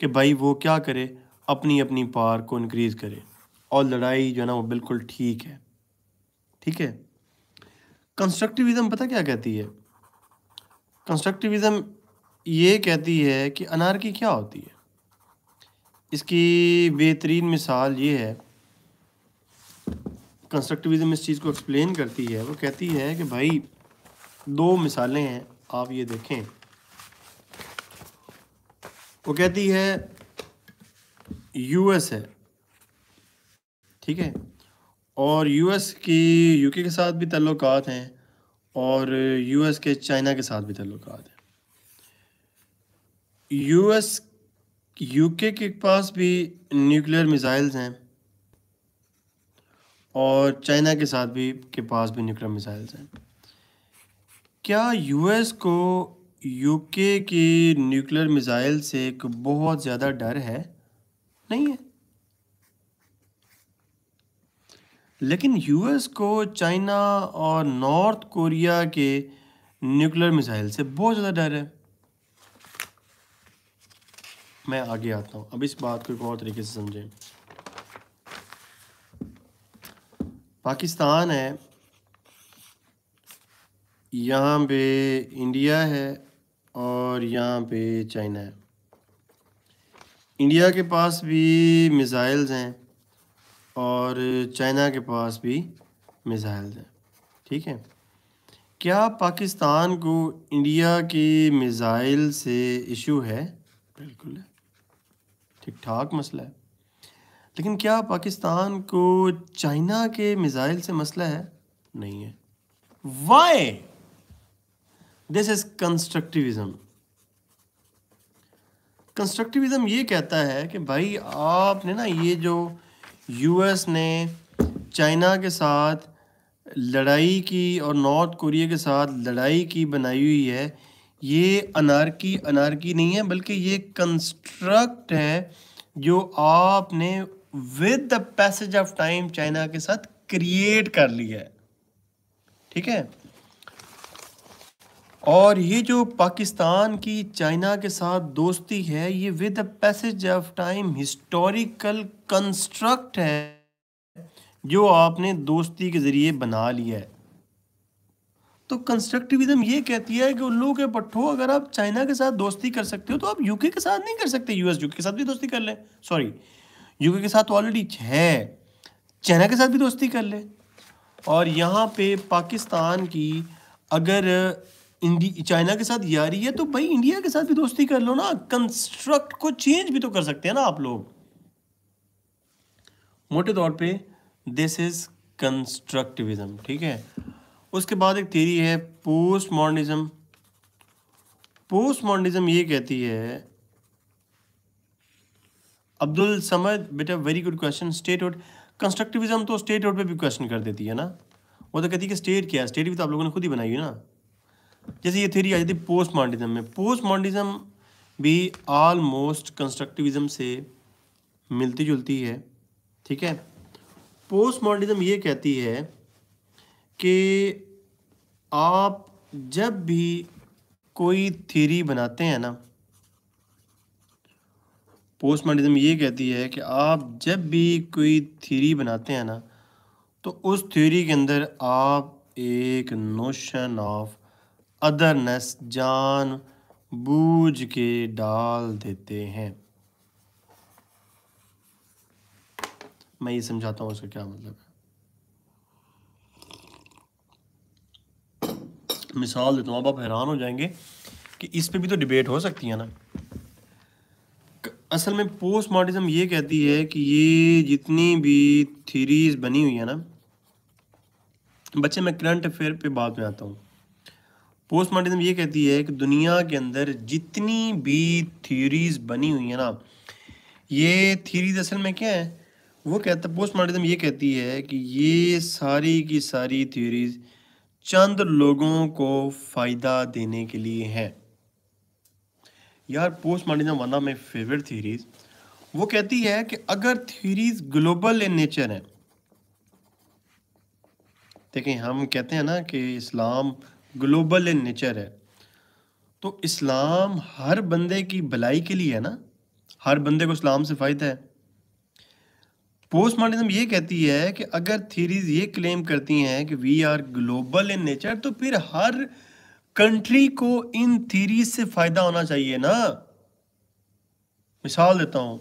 Speaker 1: कि भाई वो क्या करे अपनी अपनी पार को इनक्रीज़ करे और लड़ाई जो है ना वो बिल्कुल ठीक है ठीक है कंस्ट्रक्टिविज़म पता क्या कहती है कंस्ट्रक्टिविज़म ये कहती है कि अनारकी क्या होती है इसकी बेहतरीन मिसाल ये है कंस्ट्रक्टिविज्म इस चीज़ को एक्सप्लेन करती है वो कहती है कि भाई दो मिसालें हैं आप ये देखें वो कहती है यूएस है ठीक है और यूएस की यूके के साथ भी तल्लुक हैं और यूएस के चाइना के साथ भी तल्लुक हैं यूएस यूके के पास भी न्यूक्लियर मिसाइल्स हैं और चाइना के साथ भी के पास भी न्यूक्लियर मिसाइल्स हैं क्या यूएस को यूके की न्यूक्लियर मिसाइल से एक बहुत ज़्यादा डर है नहीं है लेकिन यूएस को चाइना और नॉर्थ कोरिया के न्यूक्लियर मिसाइल से बहुत ज़्यादा डर है मैं आगे आता हूँ अब इस बात को एक और तरीके से समझें पाकिस्तान है यहाँ पे इंडिया है और यहाँ पे चाइना है इंडिया के पास भी मिज़ाइल्स हैं और चाइना के पास भी मिज़ाइल्स हैं ठीक है क्या पाकिस्तान को इंडिया की मिसाइल से इशू है बिल्कुल है ठीक ठाक मसला है लेकिन क्या पाकिस्तान को चाइना के मिज़ाइल से मसला है नहीं है why this is constructivism constructivism ये कहता है कि भाई आपने ना ये जो यूएस ने चाइना के साथ लड़ाई की और नॉर्थ कोरिया के साथ लड़ाई की बनाई हुई है ये अनारकी अनारकी नहीं है बल्कि ये कंस्ट्रक्ट है जो आपने with the passage of time China के साथ क्रिएट कर ली है ठीक है और ये जो पाकिस्तान की चाइना के साथ दोस्ती है ये with the passage of time historical construct है जो आपने दोस्ती के ज़रिए बना लिया है तो कंस्ट्रक्टिविज्म ये कहती है कि उल्लू के पट्टो अगर आप चाइना के साथ दोस्ती कर सकते हो तो आप यूके के साथ नहीं कर सकते यूएस यूके के साथ भी दोस्ती कर लें सॉरी यूके के साथ ऑलरेडी है चाइना के साथ भी दोस्ती कर ले और यहाँ पे पाकिस्तान की अगर चाइना के साथ यारी है तो भाई इंडिया के साथ भी दोस्ती कर लो ना कंस्ट्रक्ट को चेंज भी तो कर सकते हैं ना आप लोग मोटे तौर पे दिस इज कंस्ट्रक्टिविज्म ठीक है उसके बाद एक थेरी है पोस्ट मॉडर्निज्म पोस्ट मॉडर्निज्म ये कहती है अब्दुल समद बेटा very good question state road constructivism तो स्टेट रोड पे भी क्वेश्चन कर देती है ना वो तो कहती है कि स्टेट क्या है स्टेट भी तो आप लोगों ने खुद ही बनाई है ना जैसे ये थ्योरी आ जाती है पोस्ट मॉडर्निज्म में पोस्ट मॉडर्निज्म भी ऑलमोस्ट कंस्ट्रक्टिविज्म से मिलती जुलती है ठीक है पोस्ट मॉडर्निज्म ये कहती है कि आप जब भी कोई थ्योरी बनाते हैं ना पोस्टमार्टिज्म ये कहती है कि आप जब भी कोई थ्योरी बनाते हैं ना तो उस थ्योरी के अंदर आप एक नोशन ऑफ अदरनेस जान बूझ के डाल देते हैं मैं ये समझाता हूँ उसका क्या मतलब है मिसाल देता हूँ आप हैरान हो जाएंगे कि इस पे भी तो डिबेट हो सकती है ना असल में पोस्ट मॉडर्निज्म ये कहती है कि ये जितनी भी थीरीज बनी हुई है ना बच्चे मैं करंट अफेयर पे बाद में आता हूँ पोस्ट मॉडर्निज्म ये कहती है कि दुनिया के अंदर जितनी भी थीरीज बनी हुई है ना ये थीरीज असल में क्या है वो कहता पोस्ट मॉडर्निज्म ये कहती है कि ये सारी की सारी थीरीज चंद लोगों को फ़ायदा देने के लिए हैं यार post modernism one of my favourite theories वो कहती है कि अगर थीरीज ग्लोबल इन नेचर है देखें हम कहते हैं ना कि इस्लाम ग्लोबल इन नेचर है तो इस्लाम हर बंदे की भलाई के लिए है ना हर बंदे को इस्लाम से फ़ायदा है पोस्ट मॉडर्निज्म ये कहती है कि अगर थीरीज ये क्लेम करती हैं कि we are global in nature तो फिर हर कंट्री को इन थीरी से फायदा होना चाहिए ना मिसाल देता हूं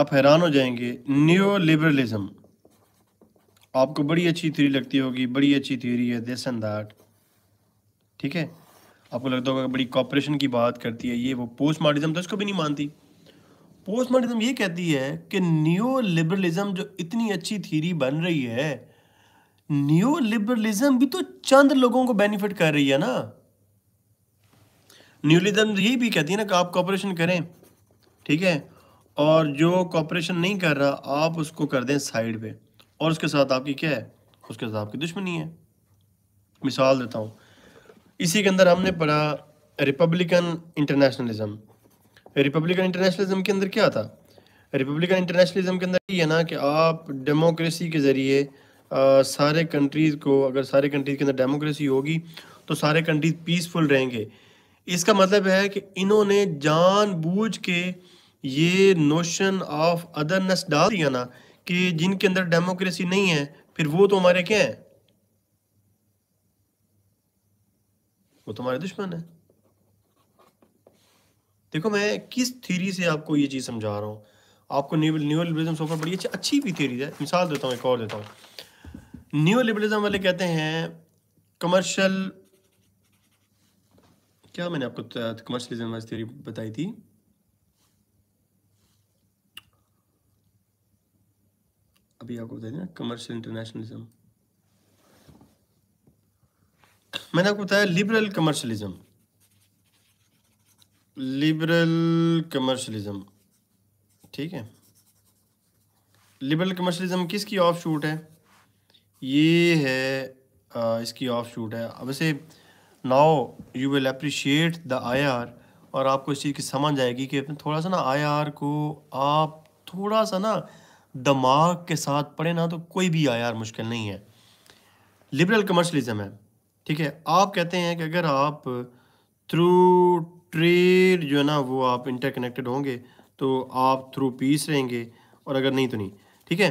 Speaker 1: आप हैरान हो जाएंगे न्यू लिबरलिज्म आपको बड़ी अच्छी थ्योरी लगती होगी बड़ी अच्छी थ्योरी है दिस एंड दैट ठीक है आपको लगता होगा बड़ी कॉपरेशन की बात करती है ये वो पोस्ट मॉडर्निज्म तो इसको भी नहीं मानती पोस्ट मॉडर्निज्म ये कहती है कि न्यू लिबरलिज्म जो इतनी अच्छी थ्योरी बन रही है न्यू लिबरलिज्म भी तो चंद लोगों को बेनिफिट कर रही है ना न्यूलिज्म यही भी कहती है ना कि आप कॉपरेशन करें ठीक है और जो कॉपरेशन नहीं कर रहा आप उसको कर दें साइड पे और उसके साथ आपकी क्या है उसके साथ आपकी दुश्मनी है मिसाल देता हूँ इसी के अंदर हमने पढ़ा रिपब्लिकन इंटरनेशनलिज्म रिपब्लिकन इंटरनेशनलिज्म के अंदर क्या था रिपब्लिकन इंटरनेशनलिज्म के अंदर ये ना कि आप डेमोक्रेसी के ज़रिए सारे कंट्रीज़ को अगर सारे कंट्रीज़ के अंदर डेमोक्रेसी होगी तो सारे कंट्रीज़ पीसफुल रहेंगे इसका मतलब है कि इन्होंने जानबूझ के ये नोशन ऑफ अदरनेस डाल दिया ना कि जिनके अंदर डेमोक्रेसी नहीं है फिर वो तो हमारे क्या है वो तुम्हारे तो दुश्मन है देखो मैं किस थ्योरी से आपको ये चीज़ समझा रहा हूं आपको न्यूलिबरलिज्म सोफर बड़ी अच्छी अच्छी भी थ्योरी है मिसाल देता हूँ एक और देता हूँ न्यू लिबरलिज्म वाले कहते हैं कमर्शियल क्या मैंने आपको कमर्शलिज्म वाली थ्योरी बताई थी अभी आपको बताई थी ना कमर्शियल इंटरनेशनलिज्म मैंने आपको बताया लिबरल कमर्शलिज्म लिबरल कमर्शलिज्म ठीक है लिबरल कमर्शलिज्म किसकी ऑफ शूट है ये है आ, इसकी ऑफ शूट है अब इसे now you will appreciate the I R और आपको इस चीज़ की समझ आएगी कि थोड़ा सा ना आई आर को आप थोड़ा सा ना दिमाग के साथ पढ़े ना तो कोई भी आई आर मुश्किल नहीं है लिबरल कमर्शलिज्म है ठीक है आप कहते हैं कि अगर आप थ्रू ट्रेड जो है ना वो आप इंटरकनेक्टेड होंगे तो आप थ्रू पीस रहेंगे और अगर नहीं तो नहीं ठीक है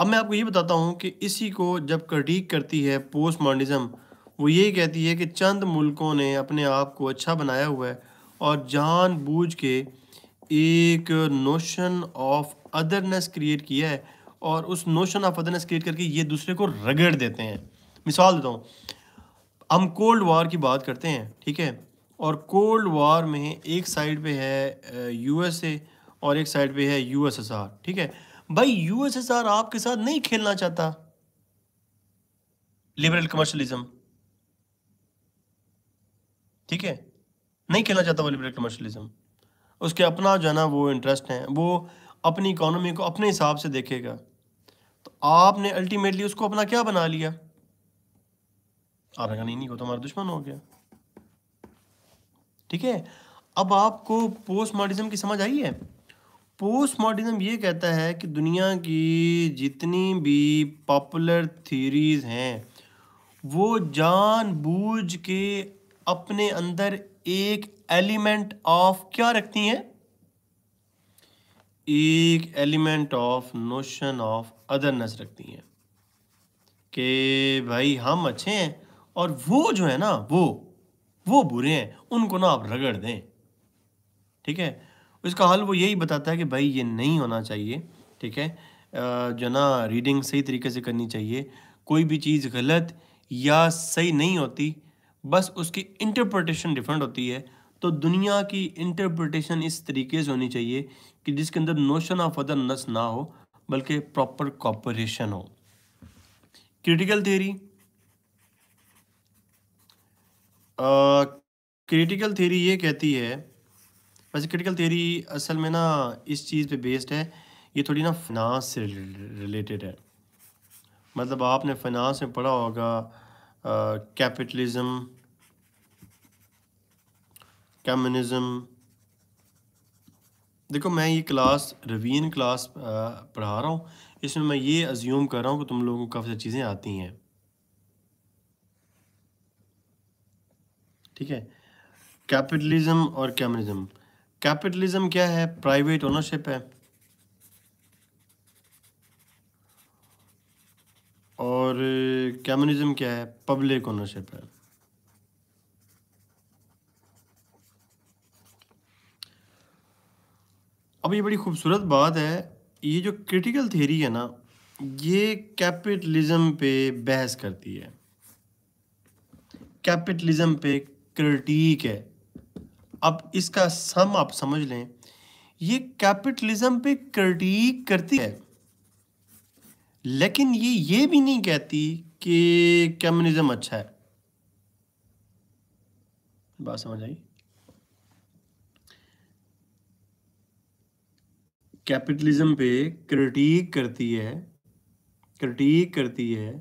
Speaker 1: अब मैं आपको ये बताता हूँ कि इसी को जब क्रटीक करती है पोस्ट मॉडर्निज़म वो ये कहती है कि चंद मुल्कों ने अपने आप को अच्छा बनाया हुआ है और जानबूझ के एक नोशन ऑफ अदरनेस क्रिएट किया है और उस नोशन ऑफ अदरनेस क्रिएट करके ये दूसरे को रगड़ देते हैं मिसाल देता हूँ हम कोल्ड वार की बात करते हैं ठीक है और कोल्ड वार में एक साइड पे है यूएसए और एक साइड पे है यूएसएसआर ठीक है भाई यूएसएसआर आपके साथ नहीं खेलना चाहता लिबरल कमर्शलिज्म ठीक है नहीं खेलना चाहता वो लिबरल कमर्शलिज्म उसके अपना जो है ना वो इंटरेस्ट है वो अपनी इकोनॉमी को अपने हिसाब से देखेगा तो आपने अल्टीमेटली उसको अपना क्या बना लिया आपने नहीं नहीं तो हमारा दुश्मन हो गया ठीक है अब आपको पोस्ट मॉडर्निज्म की समझ आई है पोस्ट मॉडर्निज्म ये कहता है कि दुनिया की जितनी भी पॉपुलर थीरीज हैं वो जानबूझ के अपने अंदर एक एलिमेंट ऑफ क्या रखती हैं एक element of notion of otherness रखती हैं कि भाई हम अच्छे हैं और वो जो है ना वो वो बुरे हैं उनको ना आप रगड़ दें ठीक है उसका हल वो यही बताता है कि भाई ये नहीं होना चाहिए ठीक है जो ना रीडिंग सही तरीके से करनी चाहिए कोई भी चीज़ गलत या सही नहीं होती बस उसकी इंटरप्रटेशन डिफरेंट होती है तो दुनिया की इंटरप्रटेशन इस तरीके से होनी चाहिए कि जिसके अंदर नोशन ऑफ अदर नस ना हो बल्कि प्रॉपर कॉपरेशन हो क्रिटिकल थेरी क्रिटिकल थेरी ये कहती है वैसे क्रिटिकल थेरी असल में ना इस चीज़ पे बेस्ड है ये थोड़ी ना फिनांस से रिलेटेड है मतलब आपने फिनांस में पढ़ा होगा कैपिटलिज्म कम्युनिज्म देखो मैं ये क्लास रवीन क्लास पढ़ा रहा हूँ इसमें मैं ये अज्यूम कर रहा हूँ कि तुम लोगों को काफ़ी सारी चीज़ें आती हैं ठीक है कैपिटलिज्म और कम्युनिज्म कैपिटलिज्म क्या है प्राइवेट ओनरशिप है और कम्युनिज्म uh, क्या है पब्लिक ओनरशिप है अब ये बड़ी खूबसूरत बात है ये जो क्रिटिकल थ्योरी है ना ये कैपिटलिज्म पे बहस करती है कैपिटलिज्म पे क्रिटिक है अब इसका सम आप समझ लें ये कैपिटलिज्म पे क्रिटिक करती है लेकिन ये ये भी नहीं कहती कि कम्युनिज्म अच्छा है बात समझ आई कैपिटलिज्म पे क्रिटिक करती है क्रिटिक करती है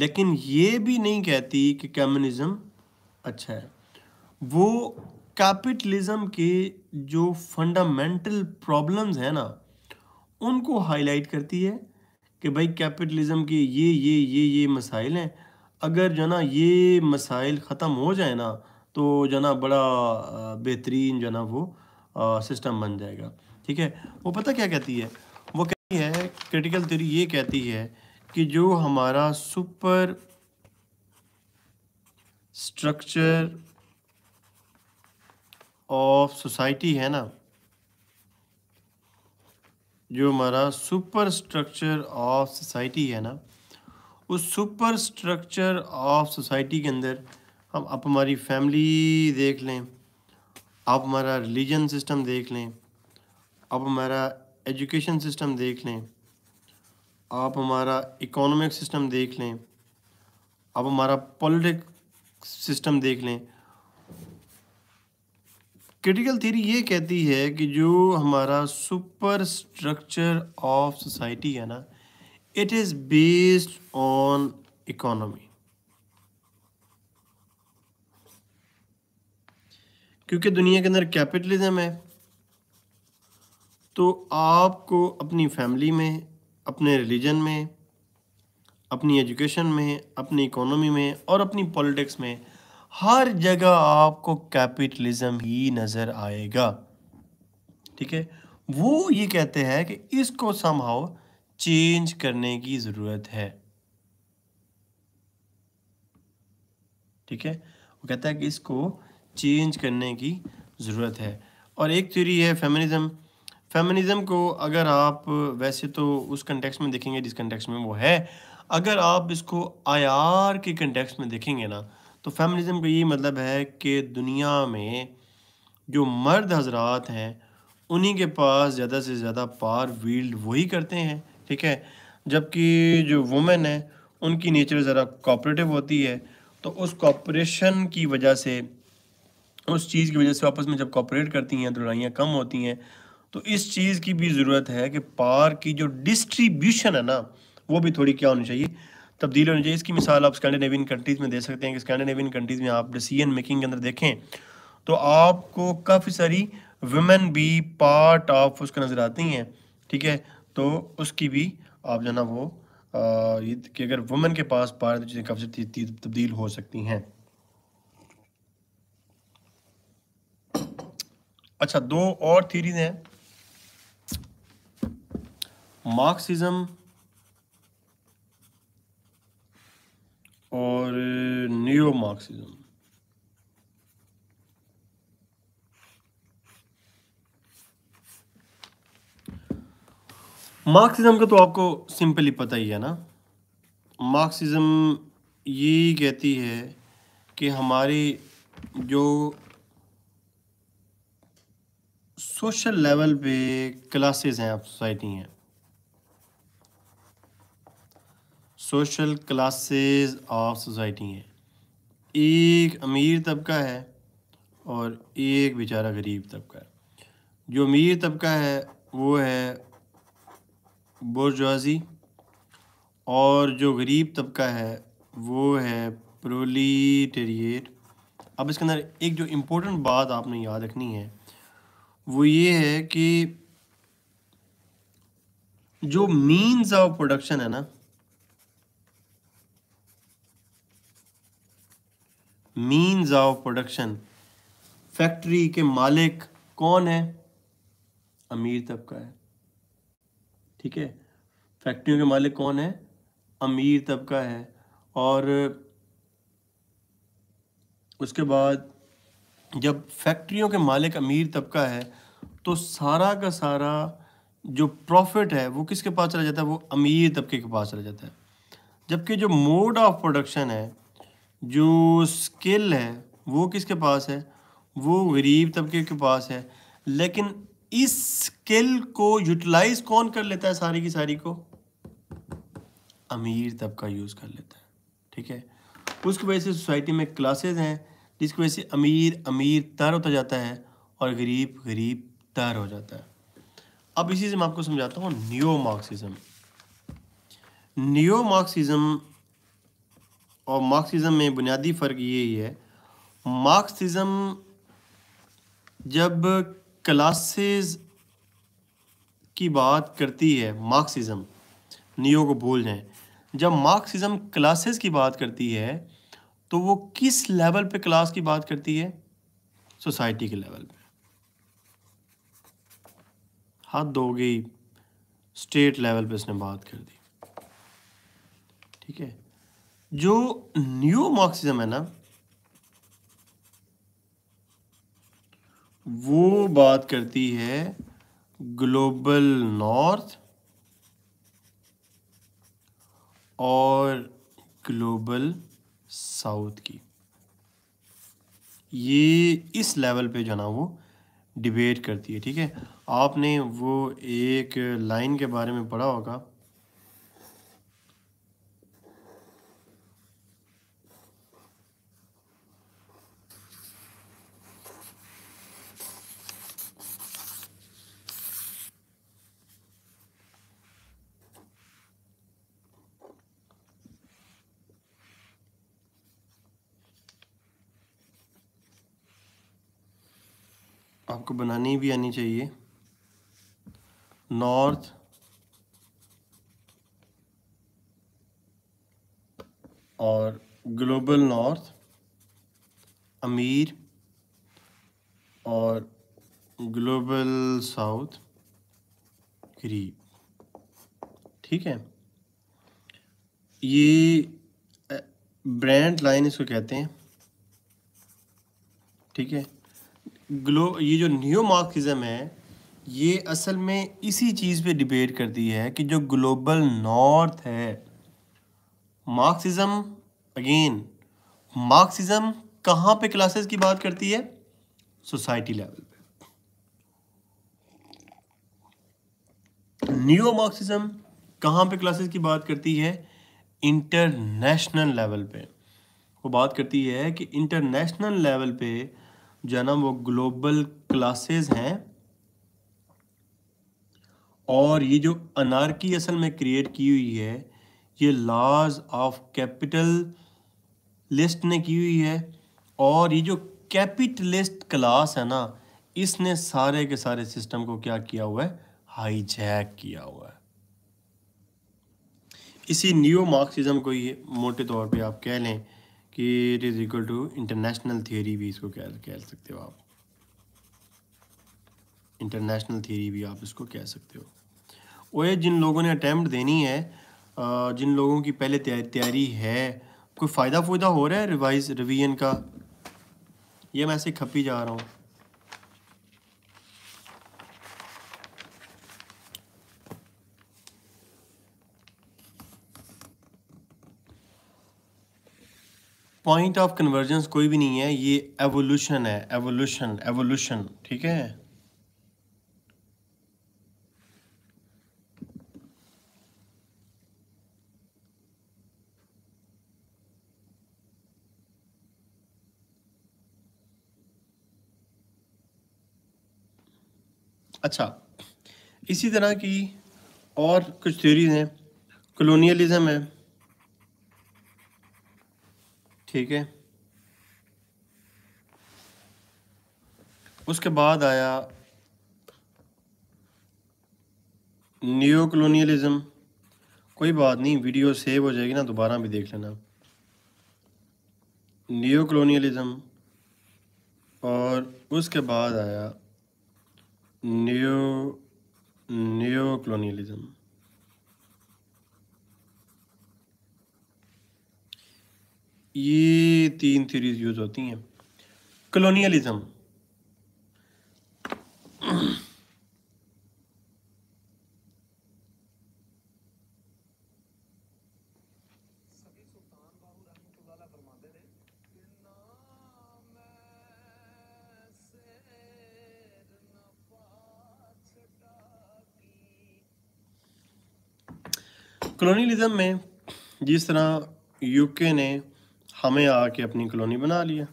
Speaker 1: लेकिन ये भी नहीं कहती कि कम्युनिज्म अच्छा है वो कैपिटलिज्म के जो फंडामेंटल प्रॉब्लम्स हैं ना उनको हाईलाइट करती है कि भाई कैपिटलिज्म के ये ये ये ये मसाइल हैं अगर जो ना ये मसाइल ख़त्म हो जाए ना तो जो ना बड़ा बेहतरीन जो ना वो सिस्टम बन जाएगा ठीक है वो पता क्या कहती है वो कहती है क्रिटिकल थ्योरी ये कहती है कि जो हमारा सुपर स्ट्रक्चर ऑफ सोसाइटी है ना जो हमारा सुपर स्ट्रक्चर ऑफ सोसाइटी है ना उस सुपर स्ट्रक्चर ऑफ सोसाइटी के अंदर हम आप हमारी फैमिली देख लें आप हमारा रिलीजन सिस्टम देख लें आप हमारा एजुकेशन सिस्टम देख लें आप हमारा इकोनॉमिक सिस्टम देख लें आप हमारा पॉलिटिक सिस्टम देख लें क्रिटिकल थ्योरी ये कहती है कि जो हमारा सुपर स्ट्रक्चर ऑफ सोसाइटी है ना it is based on economy क्योंकि दुनिया के अंदर कैपिटलिज्म है तो आपको अपनी फैमिली में अपने रिलीजन में अपनी एजुकेशन में अपनी इकोनॉमी में और अपनी पॉलिटिक्स में हर जगह आपको कैपिटलिज्म ही नज़र आएगा ठीक है वो ये कहते हैं कि इसको समहाउ चेंज करने की ज़रूरत है ठीक है वो कहता है कि इसको चेंज करने की ज़रूरत है और एक थ्योरी है फेमिनिज्म फेमिनिज्म को अगर आप वैसे तो उस कंटेक्स में देखेंगे जिस कंटेक्स्ट में वो है अगर आप इसको आईआर के कंटेक्स में देखेंगे ना तो फेमिनिज़म का ये मतलब है कि दुनिया में जो मर्द हजरात हैं उन्हीं के पास ज़्यादा से ज़्यादा पार वील्ड वही करते हैं ठीक है जबकि जो वुमेन है उनकी नेचर ज़रा कॉपरेटिव होती है तो उस कॉपरेशन की वजह से उस चीज़ की वजह से आपस में जब कॉपरेट करती हैं तो लड़ाइयाँ कम होती हैं तो इस चीज़ की भी ज़रूरत है कि पार की जो डिस्ट्रीब्यूशन है ना वो भी थोड़ी क्या होनी चाहिए तब्दील होनी चाहिए इसकी मिसाल आप स्कैंडिनेवियन कंट्रीज़ में दे सकते हैं कि स्कैंडिनेवियन कंट्रीज़ में आप डिसीजन मेकिंग के अंदर देखें तो आपको काफ़ी सारी वुमेन भी पार्ट ऑफ उसका नज़र आती हैं ठीक है तो उसकी भी आप जो ना वो आ, कि अगर वुमेन के पास पार्ट तो चीज़ें काफ़ी तब्दील हो सकती हैं अच्छा दो और थीरीज हैं मार्क्सिज्म और न्यू मार्क्सिज्म मार्क्सिज्म का तो आपको सिंपली पता ही है ना मार्क्सिज्म ये कहती है कि हमारी जो सोशल लेवल पे क्लासेस हैं आप सोसाइटी हैं सोशल क्लासेस ऑफ सोसाइटी हैं एक अमीर तबका है और एक बेचारा गरीब तबका है जो अमीर तबका है वो है बोर्जवाजी और जो गरीब तबका है वो है प्रोलीटेरिएट अब इसके अंदर एक जो इम्पोर्टेंट बात आपने याद रखनी है वो ये है कि जो मीन्स ऑफ प्रोडक्शन है ना मीन्स ऑफ प्रोडक्शन फैक्ट्री के मालिक कौन है अमीर तबका है ठीक है फैक्ट्रियों के मालिक कौन है अमीर तबका है और उसके बाद जब फैक्ट्रियों के मालिक अमीर तबका है तो सारा का सारा जो प्रॉफिट है वो किसके पास चला जाता है वो अमीर तबके के पास चला जाता है जबकि जो मोड ऑफ प्रोडक्शन है जो स्किल है वो किसके पास है वो गरीब तबके के पास है लेकिन इस स्किल को यूटिलाइज कौन कर लेता है सारी की सारी को अमीर तबका यूज़ कर लेता है ठीक है उसकी वजह से सोसाइटी में क्लासेस हैं जिसकी वजह से अमीर अमीर तर होता जाता है और गरीब गरीब तर हो जाता है अब इसी से मैं आपको समझाता हूँ न्यो मार्क्सिज्म न्यो मार्क्सिज्म और मार्क्सिज्म में बुनियादी फ़र्क यही है मार्क्सिज्म जब क्लासेस की बात करती है मार्क्सिज्म नियो को भूल जाएं जब मार्क्सिज्म क्लासेस की बात करती है तो वो किस लेवल पे क्लास की बात करती है सोसाइटी के लेवल पे हद हो गई स्टेट लेवल पे उसने बात कर दी ठीक है जो न्यू मार्क्सिज्म है ना वो बात करती है ग्लोबल नॉर्थ और ग्लोबल साउथ की ये इस लेवल पे जो ना वो डिबेट करती है ठीक है आपने वो एक लाइन के बारे में पढ़ा होगा आपको बनानी भी आनी चाहिए नॉर्थ और ग्लोबल नॉर्थ अमीर और ग्लोबल साउथ गरीब ठीक है ये ब्रांड लाइन इसको कहते हैं ठीक है ग्लो ये जो न्यू मार्क्सिज़म है ये असल में इसी चीज़ पे डिबेट करती है कि जो ग्लोबल नॉर्थ है मार्क्सिज़म अगेन मार्क्सिज़म कहाँ पे क्लासेस की बात करती है सोसाइटी लेवल पे न्यू मार्क्सिज्म कहाँ पे क्लासेस की बात करती है इंटरनेशनल लेवल पे वो बात करती है कि इंटरनेशनल लेवल पे जो है ना वो ग्लोबल क्लासेस हैं और ये जो अनारकी असल में क्रिएट की हुई है ये लॉज ऑफ कैपिटल लिस्ट ने की हुई है और ये जो कैपिटलिस्ट क्लास है ना इसने सारे के सारे सिस्टम को क्या किया हुआ है हाईजैक किया हुआ है इसी न्यू मार्क्सिज्म को ये मोटे तौर पे आप कह लें कि it is equal to international theory भी इसको कह कह सकते हो आप इंटरनेशनल थियोरी भी आप इसको कह सकते हो ये जिन लोगों ने अटैम्प्ट देनी है जिन लोगों की पहले तैयारी है कोई फ़ायदा फायदा हो रहा है रिवाइज रिवीजन का ये मैं ऐसे खपी जा रहा हूँ पॉइंट ऑफ कन्वर्जेंस कोई भी नहीं है ये एवोल्यूशन है एवोल्यूशन एवोल्यूशन ठीक है अच्छा इसी तरह की और कुछ थ्योरीज हैं कॉलोनियलिज्म है ठीक है उसके बाद आया न्यू कलोनियलिज्म कोई बात नहीं वीडियो सेव हो जाएगी ना दोबारा भी देख लेना न्यू कलोनियलिज़म और उसके बाद आया न्यू न्यू कलोनियलिज़म ये तीन थीरीज यूज़ होती हैं कलोनियलिज्म कलोनियलिज्म में जिस तरह यूके ने हमें आके अपनी कॉलोनी बना लिया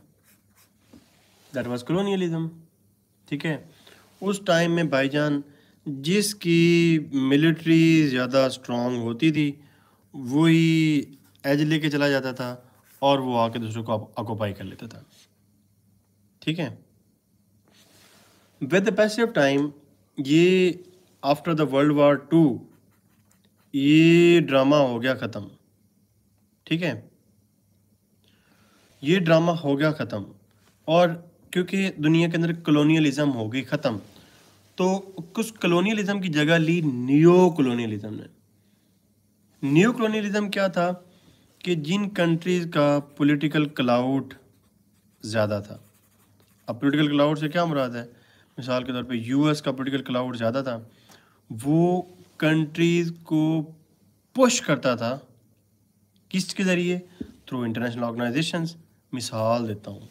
Speaker 1: दैट वॉज कॉलोनियलिज्म ठीक है उस टाइम में भाईजान जिसकी मिलिट्री ज़्यादा स्ट्रॉन्ग होती थी वही एज लेके चला जाता था और वो आके दूसरों को ऑक्यूपाई कर लेता था ठीक है with the passage of time ये after the world war two ये ड्रामा हो गया ख़त्म ठीक है ये ड्रामा हो गया ख़त्म और क्योंकि दुनिया के अंदर कलोनियलिज़म हो गई ख़त्म तो कुछ कलोनियलिज़म की जगह ली न्यू कलोनियलिज़म ने न्यू कलोनियलिज़म क्या था कि जिन कंट्रीज़ का पॉलिटिकल क्लाउड ज़्यादा था अब पॉलिटिकल क्लाउड से क्या मुराद है मिसाल के तौर पे यूएस का पॉलिटिकल क्लाउड ज़्यादा था वो कंट्रीज़ को पुश करता था किस के ज़रिए थ्रू इंटरनेशनल ऑर्गेनाइजेशंस मिसाल देता हूँ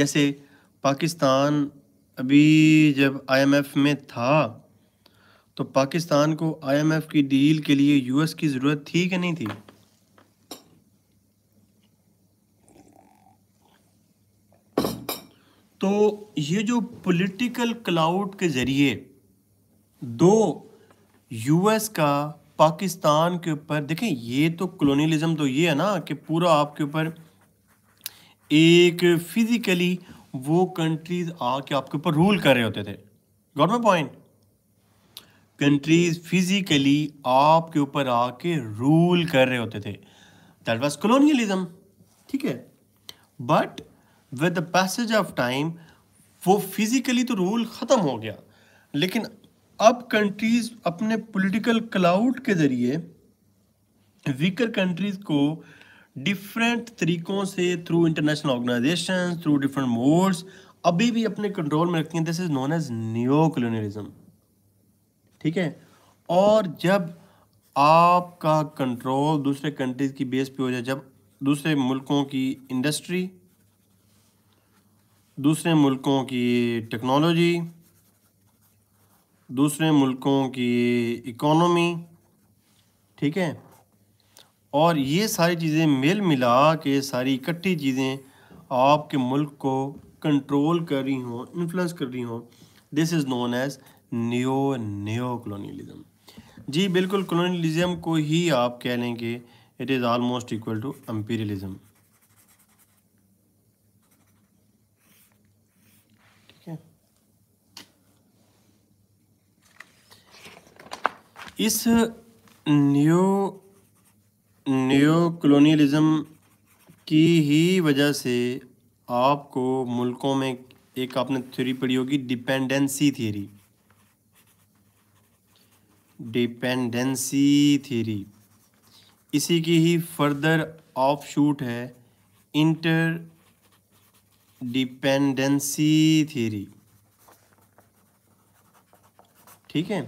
Speaker 1: जैसे पाकिस्तान अभी जब आईएमएफ में था तो पाकिस्तान को आईएमएफ की डील के लिए यूएस की ज़रूरत थी कि नहीं थी तो ये जो पॉलिटिकल क्लाउड के ज़रिए दो यूएस का पाकिस्तान के ऊपर देखें ये तो कलोनीलिज्म तो ये है ना कि पूरा आपके ऊपर एक फिज़िकली वो कंट्रीज आके आपके ऊपर रूल कर रहे होते थे got my point countries physically आपके ऊपर आके रूल कर रहे होते थे दैट वाज कलोनियलिज्म ठीक है but with the passage of time वो फिज़िकली तो रूल ख़त्म हो गया लेकिन अब कंट्रीज अपने पॉलिटिकल क्लाउड के ज़रिए वीकर कंट्रीज़ को डिफरेंट तरीक़ों से through international organisation through different modes अभी भी अपने कंट्रोल में रखती हैं this is known as neo colonialism ठीक है और जब आपका कंट्रोल दूसरे कंट्रीज की बेस पे हो जाए जब दूसरे मुल्कों की इंडस्ट्री दूसरे मुल्कों की टेक्नोलॉजी दूसरे मुल्कों की इकोनॉमी ठीक है और ये सारी चीज़ें मेल मिला के सारी इकट्ठी चीज़ें आपके मुल्क को कंट्रोल कर रही हों इन्फ्लुएंस कर रही हों this is known as neo neo colonialism जी बिल्कुल कॉलोनियलिज्म को ही आप कह लेंगे it is almost equal to imperialism इस न्यू न्यू कॉलोनियलिज़म की ही वजह से आपको मुल्कों में एक आपने थ्योरी पढ़ी होगी डिपेंडेंसी थ्योरी डिपेंडेंसी थ्योरी इसी की ही फर्दर ऑफ शूट है इंटर डिपेंडेंसी थ्योरी ठीक है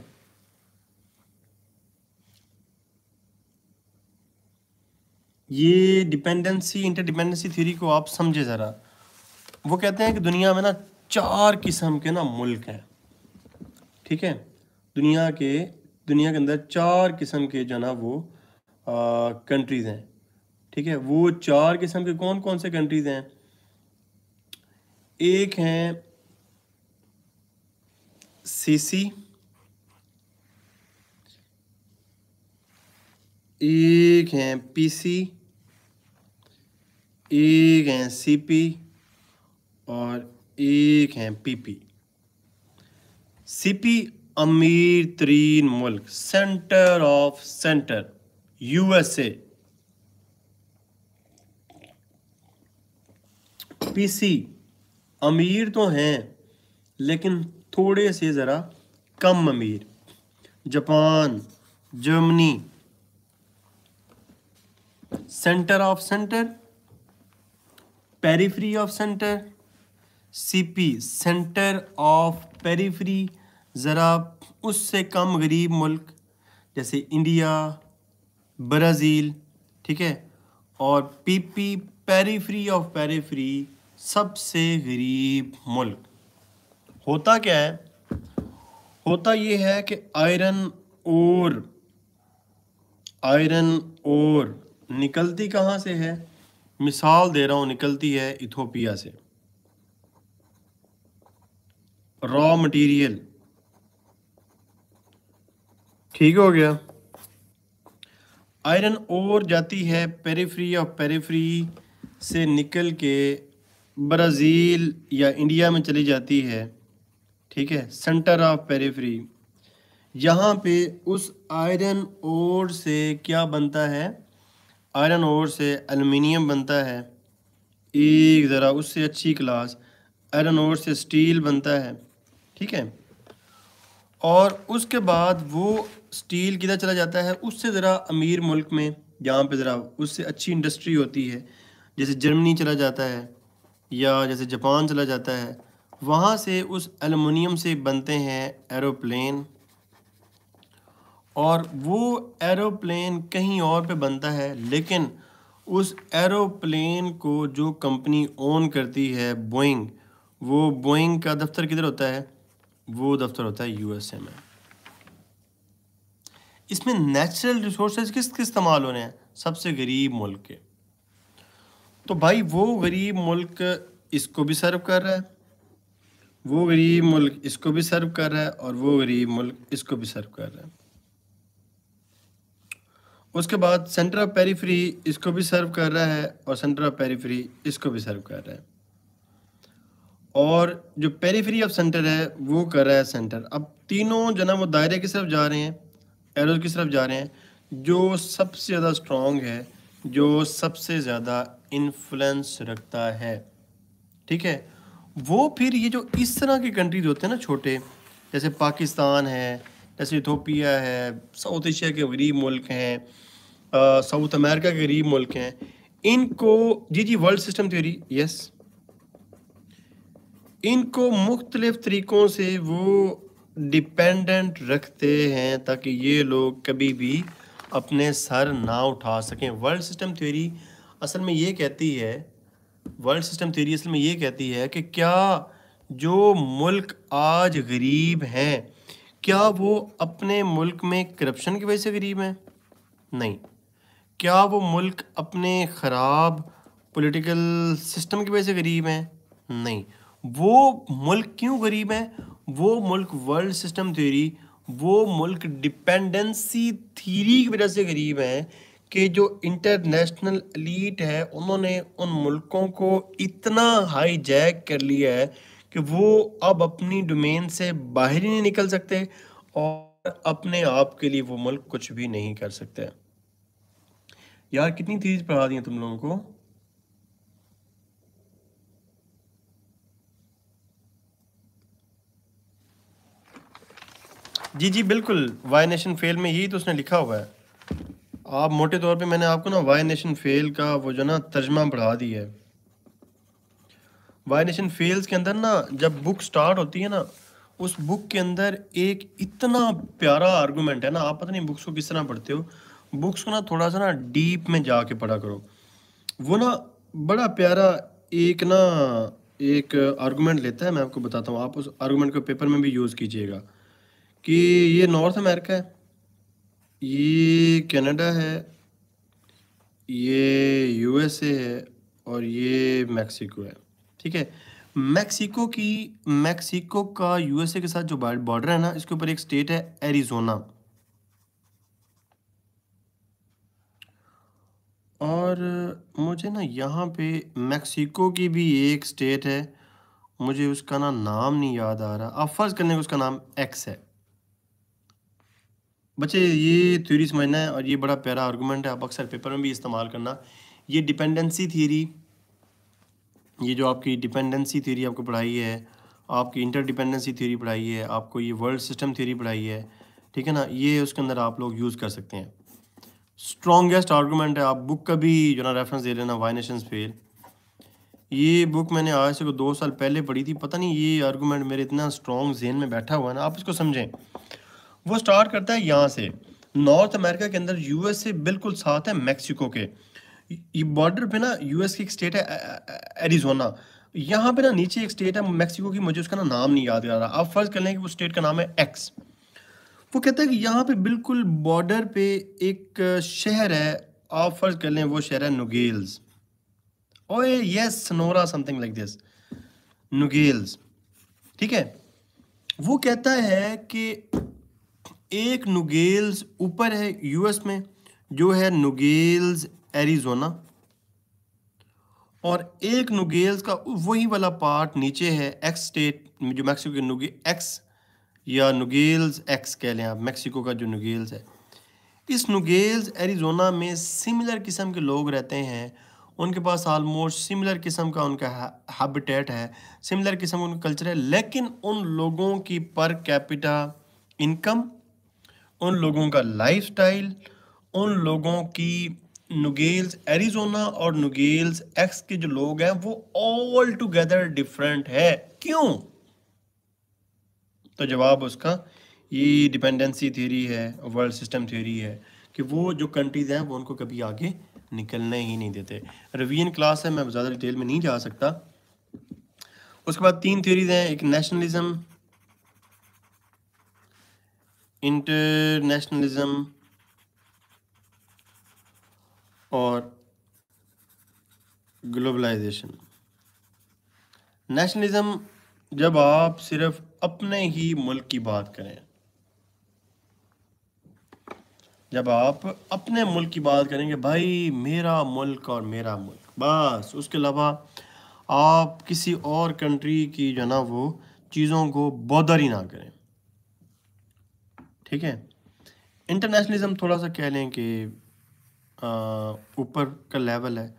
Speaker 1: ये डिपेंडेंसी इंटरडिपेंडेंसी थ्योरी को आप समझे ज़रा वो कहते हैं कि दुनिया में ना चार किस्म के ना मुल्क हैं ठीक है दुनिया के दुनिया के अंदर चार किस्म के जो ना वो कंट्रीज़ हैं ठीक है वो चार किस्म के कौन कौन से कंट्रीज़ हैं एक हैं सीसी एक हैं पीसी एक हैं सी और एक हैं पीपी सीपी अमीर तरीन मुल्क centre of centre USA PC अमीर तो हैं लेकिन थोड़े से ज़रा कम अमीर Japan Germany centre of centre periphery of centre P centre of periphery ज़रा उससे कम गरीब मुल्क जैसे इंडिया ब्राज़ील ठीक है और पीपी पेरीफ्री ऑफ पेरीफ्री सबसे गरीब मुल्क होता क्या है होता ये है कि आयरन और आयरन और निकलती कहाँ से है मिसाल दे रहा हूँ निकलती है इथोपिया से रॉ मटेरियल ठीक हो गया आयरन और जाती है पेरीफ्री और पेरीफ्री से निकल के ब्राज़ील या इंडिया में चली जाती है ठीक है सेंटर ऑफ पेरीफ्री यहाँ पे उस आयरन ओर से क्या बनता है आयरन ओर से एलुमिनियम बनता है एक ज़रा उससे अच्छी क्लास आयरन ओर से स्टील बनता है ठीक है और उसके बाद वो स्टील किधर चला जाता है उससे ज़रा अमीर मुल्क में जहाँ पे ज़रा उससे अच्छी इंडस्ट्री होती है जैसे जर्मनी चला जाता है या जैसे जापान चला जाता है वहाँ से उस एलुमिनियम से बनते हैं एरोप्लेन और वो एरोप्लेन कहीं और पे बनता है लेकिन उस एरोप्लेन को जो कंपनी ओन करती है बोइंग वो बोइंग का दफ्तर किधर होता है वो दफ्तर होता है यूएसए में इसमें नेचुरल रिसोर्सेज किस किस इस्तेमाल हो रहे हैं सबसे गरीब मुल्क के तो भाई वो गरीब मुल्क इसको भी सर्व कर रहा है वो गरीब मुल्क इसको भी सर्व कर रहा है और वो गरीब मुल्क इसको भी सर्व कर रहा है उसके बाद सेंटर ऑफ पेरीफ्री इसको भी सर्व कर रहा है और सेंटर ऑफ पेरीफ्री इसको भी सर्व कर रहा है और जो पेरीफ्री ऑफ सेंटर है वो कर रहा है सेंटर अब तीनों ना वो दायरे की तरफ जा रहे हैं एरोज की तरफ जा रहे हैं जो सबसे ज़्यादा स्ट्रॉन्ग है जो सबसे ज़्यादा इन्फ्लुएंस रखता है ठीक है वो फिर ये जो इस तरह के कंट्रीज होते हैं ना छोटे जैसे पाकिस्तान है जैसे इथोपिया है साउथ एशिया के गरीब मुल्क हैं साउथ अमेरिका के गरीब मुल्क हैं इनको जी जी वर्ल्ड सिस्टम थ्योरी यस इनको मुख्तलिफ तरीक़ों से वो डिपेंडेंट रखते हैं ताकि ये लोग कभी भी अपने सर ना उठा सकें वर्ल्ड सिस्टम थ्योरी असल में ये कहती है वर्ल्ड सिस्टम थ्योरी असल में ये कहती है कि क्या जो मुल्क आज गरीब हैं क्या वो अपने मुल्क में करप्शन की वजह से गरीब हैं नहीं क्या वो मुल्क अपने ख़राब पॉलिटिकल सिस्टम की वजह से गरीब हैं नहीं वो मुल्क क्यों गरीब हैं वो मुल्क वर्ल्ड सिस्टम थ्योरी वो मुल्क डिपेंडेंसी थ्योरी की वजह से गरीब हैं कि जो इंटरनेशनल एलीट है उन्होंने उन मुल्कों को इतना हाईजैक कर लिया है कि वो अब अपनी डोमेन से बाहर ही नहीं निकल सकते और अपने आप के लिए वो मुल्क कुछ भी नहीं कर सकते यार कितनी थीरीज पढ़ा दी तुम लोगों को जी जी बिल्कुल वाई नेशन फेल में यही तो उसने लिखा हुआ है आप मोटे तौर पे मैंने आपको ना वाई नेशन फेल का वो जो ना तर्जमा पढ़ा दिया है वाई नेशन फेल्स के अंदर ना जब बुक स्टार्ट होती है ना उस बुक के अंदर एक इतना प्यारा आर्गूमेंट है ना आप पता नहीं बुक्स को किस तरह पढ़ते हो बुक्स को ना थोड़ा सा ना डीप में जाके पढ़ा करो वो ना बड़ा प्यारा एक ना एक आर्गूमेंट लेता है मैं आपको बताता हूँ आप उस आर्गूमेंट को पेपर में भी यूज़ कीजिएगा कि ये नॉर्थ अमेरिका है ये कनाडा है ये यूएसए है और ये मैक्सिको है ठीक है मैक्सिको की मैक्सिको का यूएसए के साथ जो बॉर्डर है ना इसके ऊपर एक स्टेट है एरिजोना और मुझे ना यहाँ पे मेक्सिको की भी एक स्टेट है मुझे उसका ना नाम नहीं याद आ रहा अब फर्ज करने का उसका नाम एक्स है बच्चे ये थ्योरी समझना है और ये बड़ा प्यारा आर्गूमेंट है आप अक्सर पेपर में भी इस्तेमाल करना ये डिपेंडेंसी थ्योरी ये जो आपकी डिपेंडेंसी थ्योरी आपको पढ़ाई है आपकी इंटर डिपेंडेंसी थ्योरी पढ़ाई है आपको ये वर्ल्ड सिस्टम थ्योरी पढ़ाई है ठीक है ना ये उसके अंदर आप लोग यूज़ कर सकते हैं स्ट्रॉन्गेस्ट आर्गूमेंट है आप बुक का भी जो ना रेफरेंस दे लेना वाई नेशन फेल ये बुक मैंने आज से को दो साल पहले पढ़ी थी पता नहीं ये आर्गूमेंट मेरे इतना स्ट्रॉन्ग जेन में बैठा हुआ है ना आप इसको समझें वो स्टार्ट करता है यहाँ से नॉर्थ अमेरिका के अंदर यूएस से बिल्कुल साथ है मैक्सिको के ये बॉर्डर पे ना यूएस की एक स्टेट है एरिजोना यहाँ पे ना नीचे एक स्टेट है मैक्सिको की मुझे उसका ना नाम नहीं याद आ रहा आप फर्ज कर लें कि वो स्टेट का नाम है एक्स वो कहता है कि यहाँ पे बिल्कुल बॉर्डर पे एक शहर है आप फर्ज कर लें वो शहर है नुगेल्स और yes Sonora something like this Nogales ठीक है वो कहता है कि एक नुगेल्स ऊपर है यूएस में जो है नुगेल्स एरिजोना और एक नुगेल्स का वही वाला पार्ट नीचे है एक्स स्टेट जो मैक्सिको के नुगे एक्स या नुगेल्स एक्स कह लें आप मैक्सिको का जो नुगेल्स है इस नुगेल्स एरिजोना में सिमिलर किस्म के लोग रहते हैं उनके पास आलमोस्ट सिमिलर किस्म का उनका हैबिटेट है सिमिलर किस्म का उनका कल्चर है लेकिन उन लोगों की पर कैपिटा इनकम उन लोगों का लाइफस्टाइल उन लोगों की नुगेल्स एरिजोना और नुगेल्स एक्स के जो लोग हैं वो ऑल टुगेदर डिफरेंट है क्यों तो जवाब उसका ये डिपेंडेंसी थ्योरी है वर्ल्ड सिस्टम थ्योरी है कि वो जो कंट्रीज़ हैं वो उनको कभी आगे निकलने ही नहीं देते रवियन क्लास है मैं ज़्यादा डिटेल में नहीं जा सकता उसके बाद तीन थ्योरीज हैं एक नेशनलिज्म इंटरनेशनलिज्म और ग्लोबलाइजेशन नेशनलिज्म जब आप सिर्फ अपने ही मुल्क की बात करें जब आप अपने मुल्क की बात करेंगे भाई मेरा मुल्क और मेरा मुल्क बस उसके अलावा आप किसी और कंट्री की जो ना वो चीज़ों को बॉदर ही ना करें ठीक है इंटरनेशनलिज्म थोड़ा सा कह लें कि ऊपर का लेवल है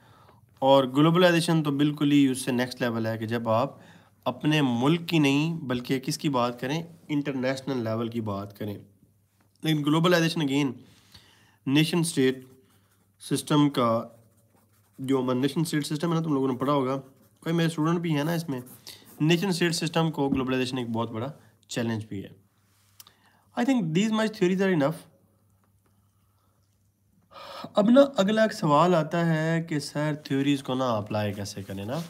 Speaker 1: और ग्लोबलाइजेशन तो बिल्कुल ही उससे नेक्स्ट लेवल है कि जब आप अपने मुल्क की नहीं बल्कि किसकी बात करें इंटरनेशनल लेवल की बात करें लेकिन globalisation again nation state system का जो हमारा नेशन स्टेट सिस्टम है ना तुम लोगों ने पढ़ा होगा कोई मेरे स्टूडेंट भी है ना इसमें नेशन स्टेट सिस्टम को ग्लोबलाइजेशन एक बहुत बड़ा चैलेंज भी है I think these my theories are enough अब ना अगला एक सवाल आता है कि सर थ्योरीज को ना अप्लाई कैसे करें ना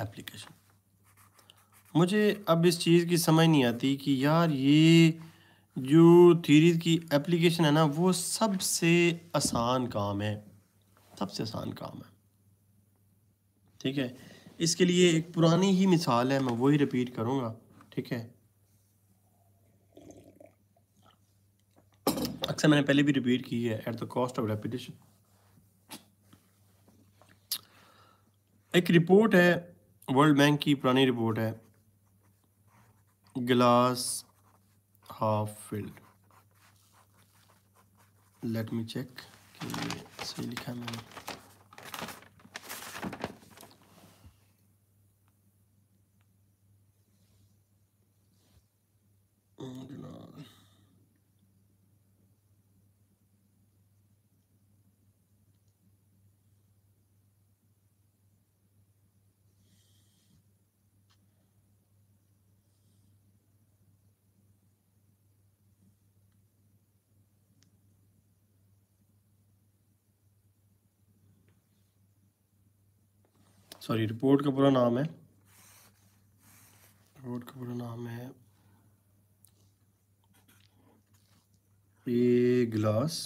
Speaker 1: एप्लीकेशन मुझे अब इस चीज़ की समझ नहीं आती कि यार ये जो थीरीज की एप्लीकेशन है ना वो सबसे आसान काम है सबसे आसान काम है ठीक है इसके लिए एक पुरानी ही मिसाल है मैं वही रिपीट करूँगा ठीक है अक्सर मैंने पहले भी रिपीट की है at the cost of repetition एक रिपोर्ट है वर्ल्ड बैंक की पुरानी रिपोर्ट है glass half filled let me check सही लिखा है मैंने सॉरी रिपोर्ट का पूरा नाम है रिपोर्ट का पूरा नाम है a glass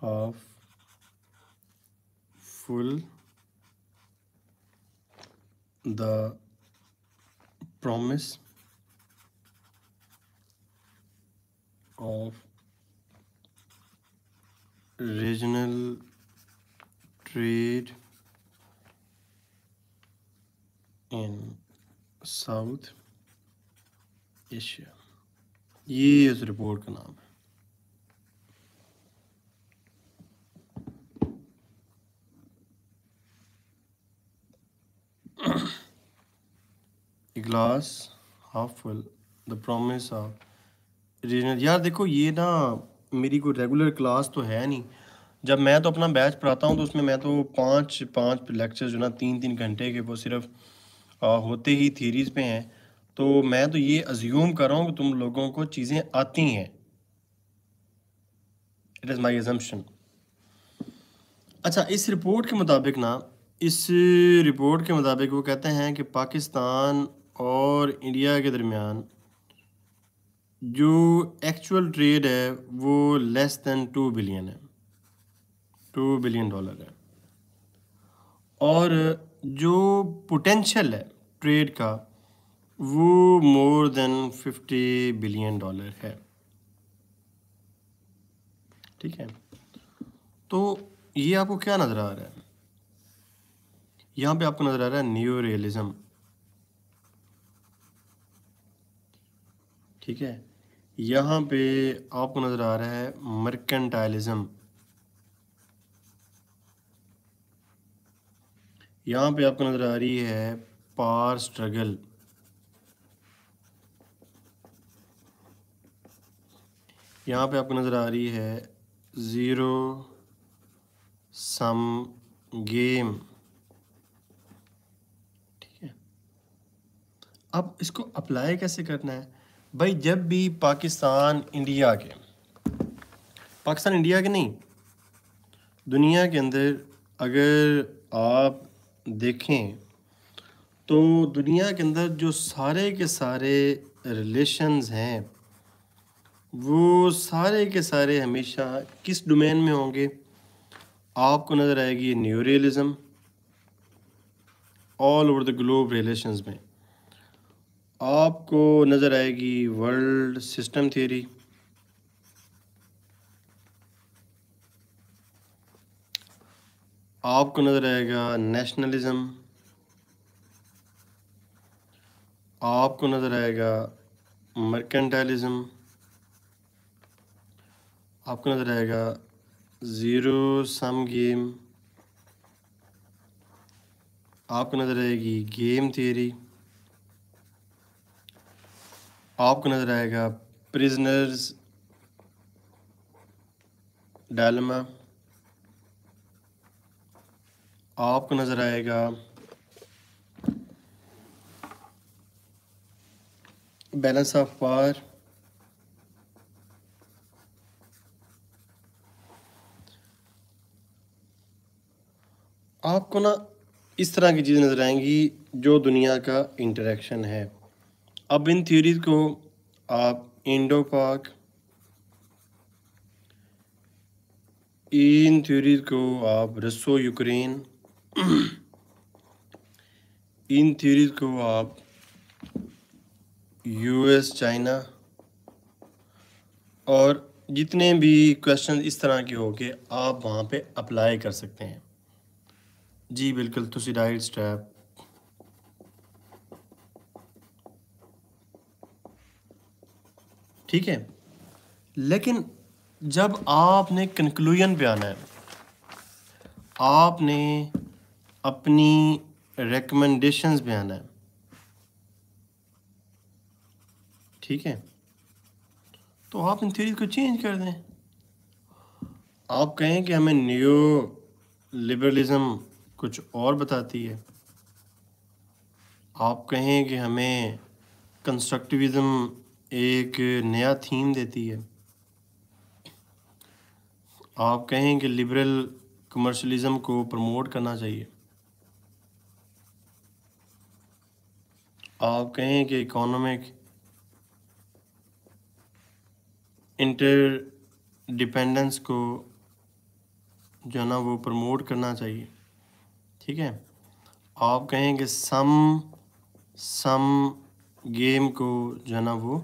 Speaker 1: half full the promise of regional trade in South Asia ये इस रिपोर्ट का नाम है glass half full the promise of regional यार देखो ये ना मेरी कोई रेगुलर क्लास तो है नहीं जब मैं तो अपना बैच पढ़ाता हूँ तो उसमें मैं तो पाँच पाँच लेक्चर जो ना तीन तीन घंटे के वो सिर्फ होते ही थीरीज पे हैं तो मैं तो ये अज्यूम कर रहा हूँ कि तुम लोगों को चीज़ें आती हैं इट इज़ माई एजम्पन अच्छा इस रिपोर्ट के मुताबिक ना इस रिपोर्ट के मुताबिक वो कहते हैं कि पाकिस्तान और इंडिया के दरमियान जो एक्चुअल ट्रेड है वो लेस दैन टू बिलियन है टू बिलियन डॉलर है और जो पोटेंशियल है ट्रेड का वो more than fifty billion dollar है ठीक है तो ये आपको क्या नज़र आ रहा है यहाँ पे आपको नज़र आ रहा है न्यू रियलिज़म ठीक है यहाँ पे आपको नज़र आ रहा है मर्केंटाइलिज्म यहाँ पे आपको नज़र आ रही है पार स्ट्रगल यहाँ पे आपको नज़र आ रही है ज़ीरो सम गेम ठीक है अब इसको अप्लाई कैसे करना है भाई जब भी पाकिस्तान इंडिया के पाकिस्तान इंडिया के नहीं दुनिया के अंदर अगर आप देखें तो दुनिया के अंदर जो सारे के सारे रिलेशंस हैं वो सारे के सारे हमेशा किस डोमेन में होंगे आपको नज़र आएगी new realism all over the globe relations में आपको नज़र आएगी वर्ल्ड सिस्टम थियोरी आपको नज़र आएगा नेशनलिज्म आपको नज़र आएगा मर्केंटाइलिज्म आपको नज़र आएगा ज़ीरो सम गेम आपको नज़र आएगी गेम थियरी आपको नज़र आएगा प्रिजनर्स डायलमा आपको नज़र आएगा बैलेंस ऑफ पावर आपको ना इस तरह की चीज़ें नज़र आएंगी जो दुनिया का इंटरेक्शन है अब इन थ्योरीज को आप इंडो पाक इन थ्योरीज को आप रसो यूक्रेन इन थ्योरीज को आप यूएस चाइना और जितने भी क्वेश्चन इस तरह के हो के आप वहाँ पे अप्लाई कर सकते हैं जी बिल्कुल तुसी डाइट स्टेप ठीक है लेकिन जब आपने कंक्लूजन पे आना है आपने अपनी रिकमेंडेशंस भी आना है ठीक है तो आप इन थ्योरीज को चेंज कर दें आप कहें कि हमें न्यू लिबरलिज्म कुछ और बताती है आप कहें कि हमें कंस्ट्रक्टिविज़म एक नया थीम देती है आप कहें कि लिबरल कमर्शलिज़म को प्रमोट करना चाहिए आप कहें कि इकोनॉमिक इंटर डिपेंडेंस को जो है ना वो प्रमोट करना चाहिए ठीक है आप कहें कि सम सम गेम को जो है ना वो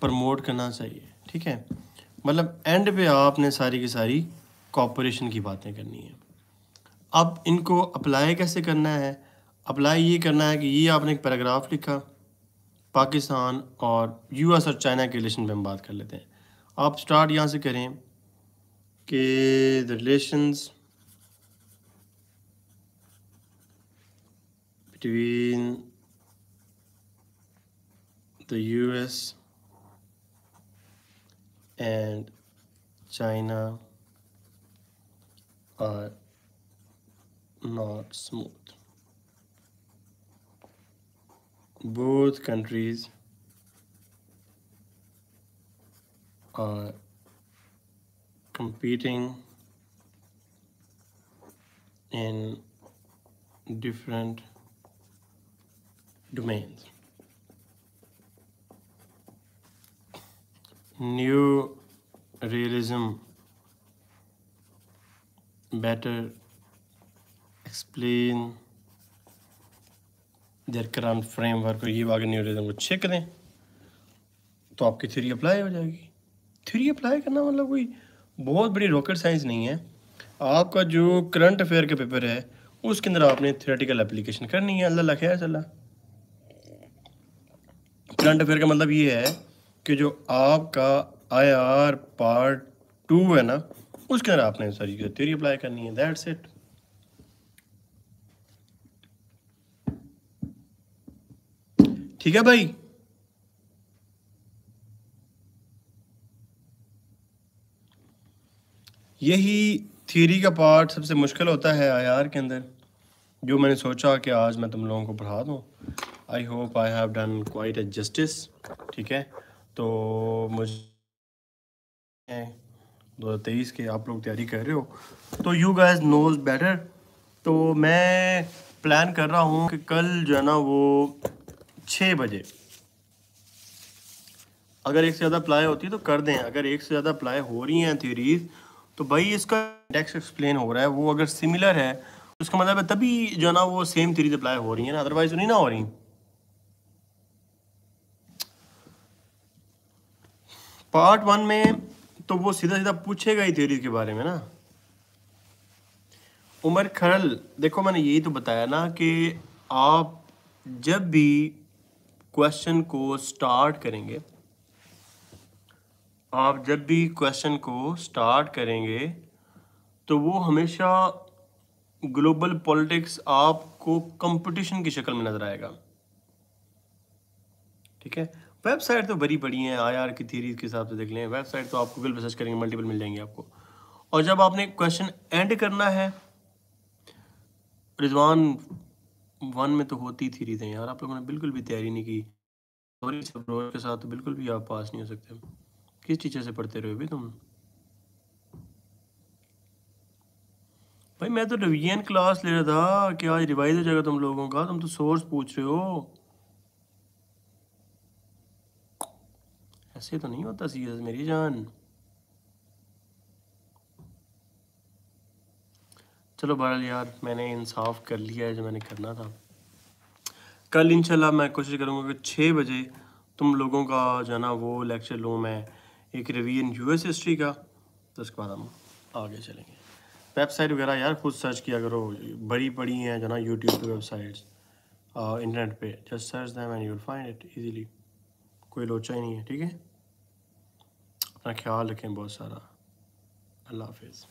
Speaker 1: प्रमोट करना चाहिए ठीक है मतलब एंड पे आपने सारी की सारी कॉपोरेशन की बातें करनी है अब इनको अप्लाई कैसे करना है अप्लाई ये करना है कि ये आपने एक पैराग्राफ लिखा पाकिस्तान और यूएस और चाइना के रिलेशन पे हम बात कर लेते हैं आप स्टार्ट यहाँ से करें कि the relations between U S and China are not smooth both countries are competing in different domains. New realism better explain जैरक्रान फ्रेमवर्क और ये वागन न्यूरिज्म को चेक करें तो आपकी थ्योरी अप्लाई हो जाएगी थ्योरी अप्लाई करना मतलब कोई बहुत बड़ी रॉकेट साइंस नहीं है आपका जो करंट अफेयर का पेपर है उसके अंदर आपने थ्योरेटिकल एप्लीकेशन करनी है अल्लाह खैर सल्ला करंट अफेयर का मतलब ये है कि जो आपका आई आर पार्ट टू है ना उसके अंदर आपने सारी थ्योरी अप्लाई करनी है दैट्स इट ठीक है भाई यही थ्योरी का पार्ट सबसे मुश्किल होता है आईआर के अंदर जो मैंने सोचा कि आज मैं तुम लोगों को पढ़ा दूँ I hope I have done quite a justice ठीक है तो मुझे दो हज़ार तेईस के आप लोग तैयारी कर रहे हो तो यू गैज नोज बेटर तो मैं प्लान कर रहा हूँ कि कल जो है ना वो छः बजे अगर एक से ज़्यादा अप्लाई होती है तो कर दें अगर एक से ज़्यादा अप्लाई हो रही हैं थ्योरीज तो भाई इसका टेक्स्ट एक्सप्लेन हो रहा है वो अगर सिमिलर है तो उसका मतलब है तभी जो ना वो सेम थ्योरीज अप्लाई हो रही हैं ना अदरवाइज तो नहीं ना हो रही पार्ट वन में तो वो सीधा सीधा पूछेगा ही थ्योरीज के बारे में ना उमर खरल देखो मैंने यही तो बताया ना कि आप जब भी क्वेश्चन को स्टार्ट करेंगे आप जब भी क्वेश्चन को स्टार्ट करेंगे तो वो हमेशा ग्लोबल पॉलिटिक्स आपको कंपटीशन की शक्ल में नज़र आएगा ठीक है वेबसाइट तो बड़ी बड़ी है आईआर की थीरीज के हिसाब से देख लें वेबसाइट तो आप गूगल पर सर्च करेंगे मल्टीपल मिल जाएंगे आपको और जब आपने क्वेश्चन एंड करना है रिजवान वन में तो होती थी रीतें यार आप लोगों ने बिल्कुल भी तैयारी नहीं की अप्रोच के साथ तो बिल्कुल भी आप पास नहीं हो सकते किस टीचर से पढ़ते रहे भी तुम भाई मैं तो रिवीजन क्लास ले रहा था कि आज रिवाइज हो जाएगा तुम लोगों का तुम तो सोर्स पूछ रहे हो ऐसे तो नहीं होता सीरियस मेरी जान चलो बहर यार मैंने इंसाफ कर लिया है जो मैंने करना था कल इनशाला मैं कोशिश करूँगा कि छः बजे तुम लोगों का जो है ना वो लेक्चर लूँ मैं एक रिवीजन यूएस हिस्ट्री का तो उसके बाद हम आगे चलेंगे वेबसाइट वगैरह यार खुद सर्च किया करो बड़ी बड़ी हैं जो ना यूट्यूब पे वेबसाइट्स इंटरनेट पे just search them and you find it easily कोई लोचा ही नहीं है ठीक है अपना ख्याल रखें बहुत सारा अल्लाह हाफिज़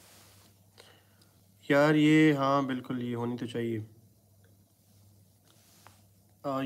Speaker 1: यार ये हाँ बिल्कुल ये होनी तो चाहिए आ,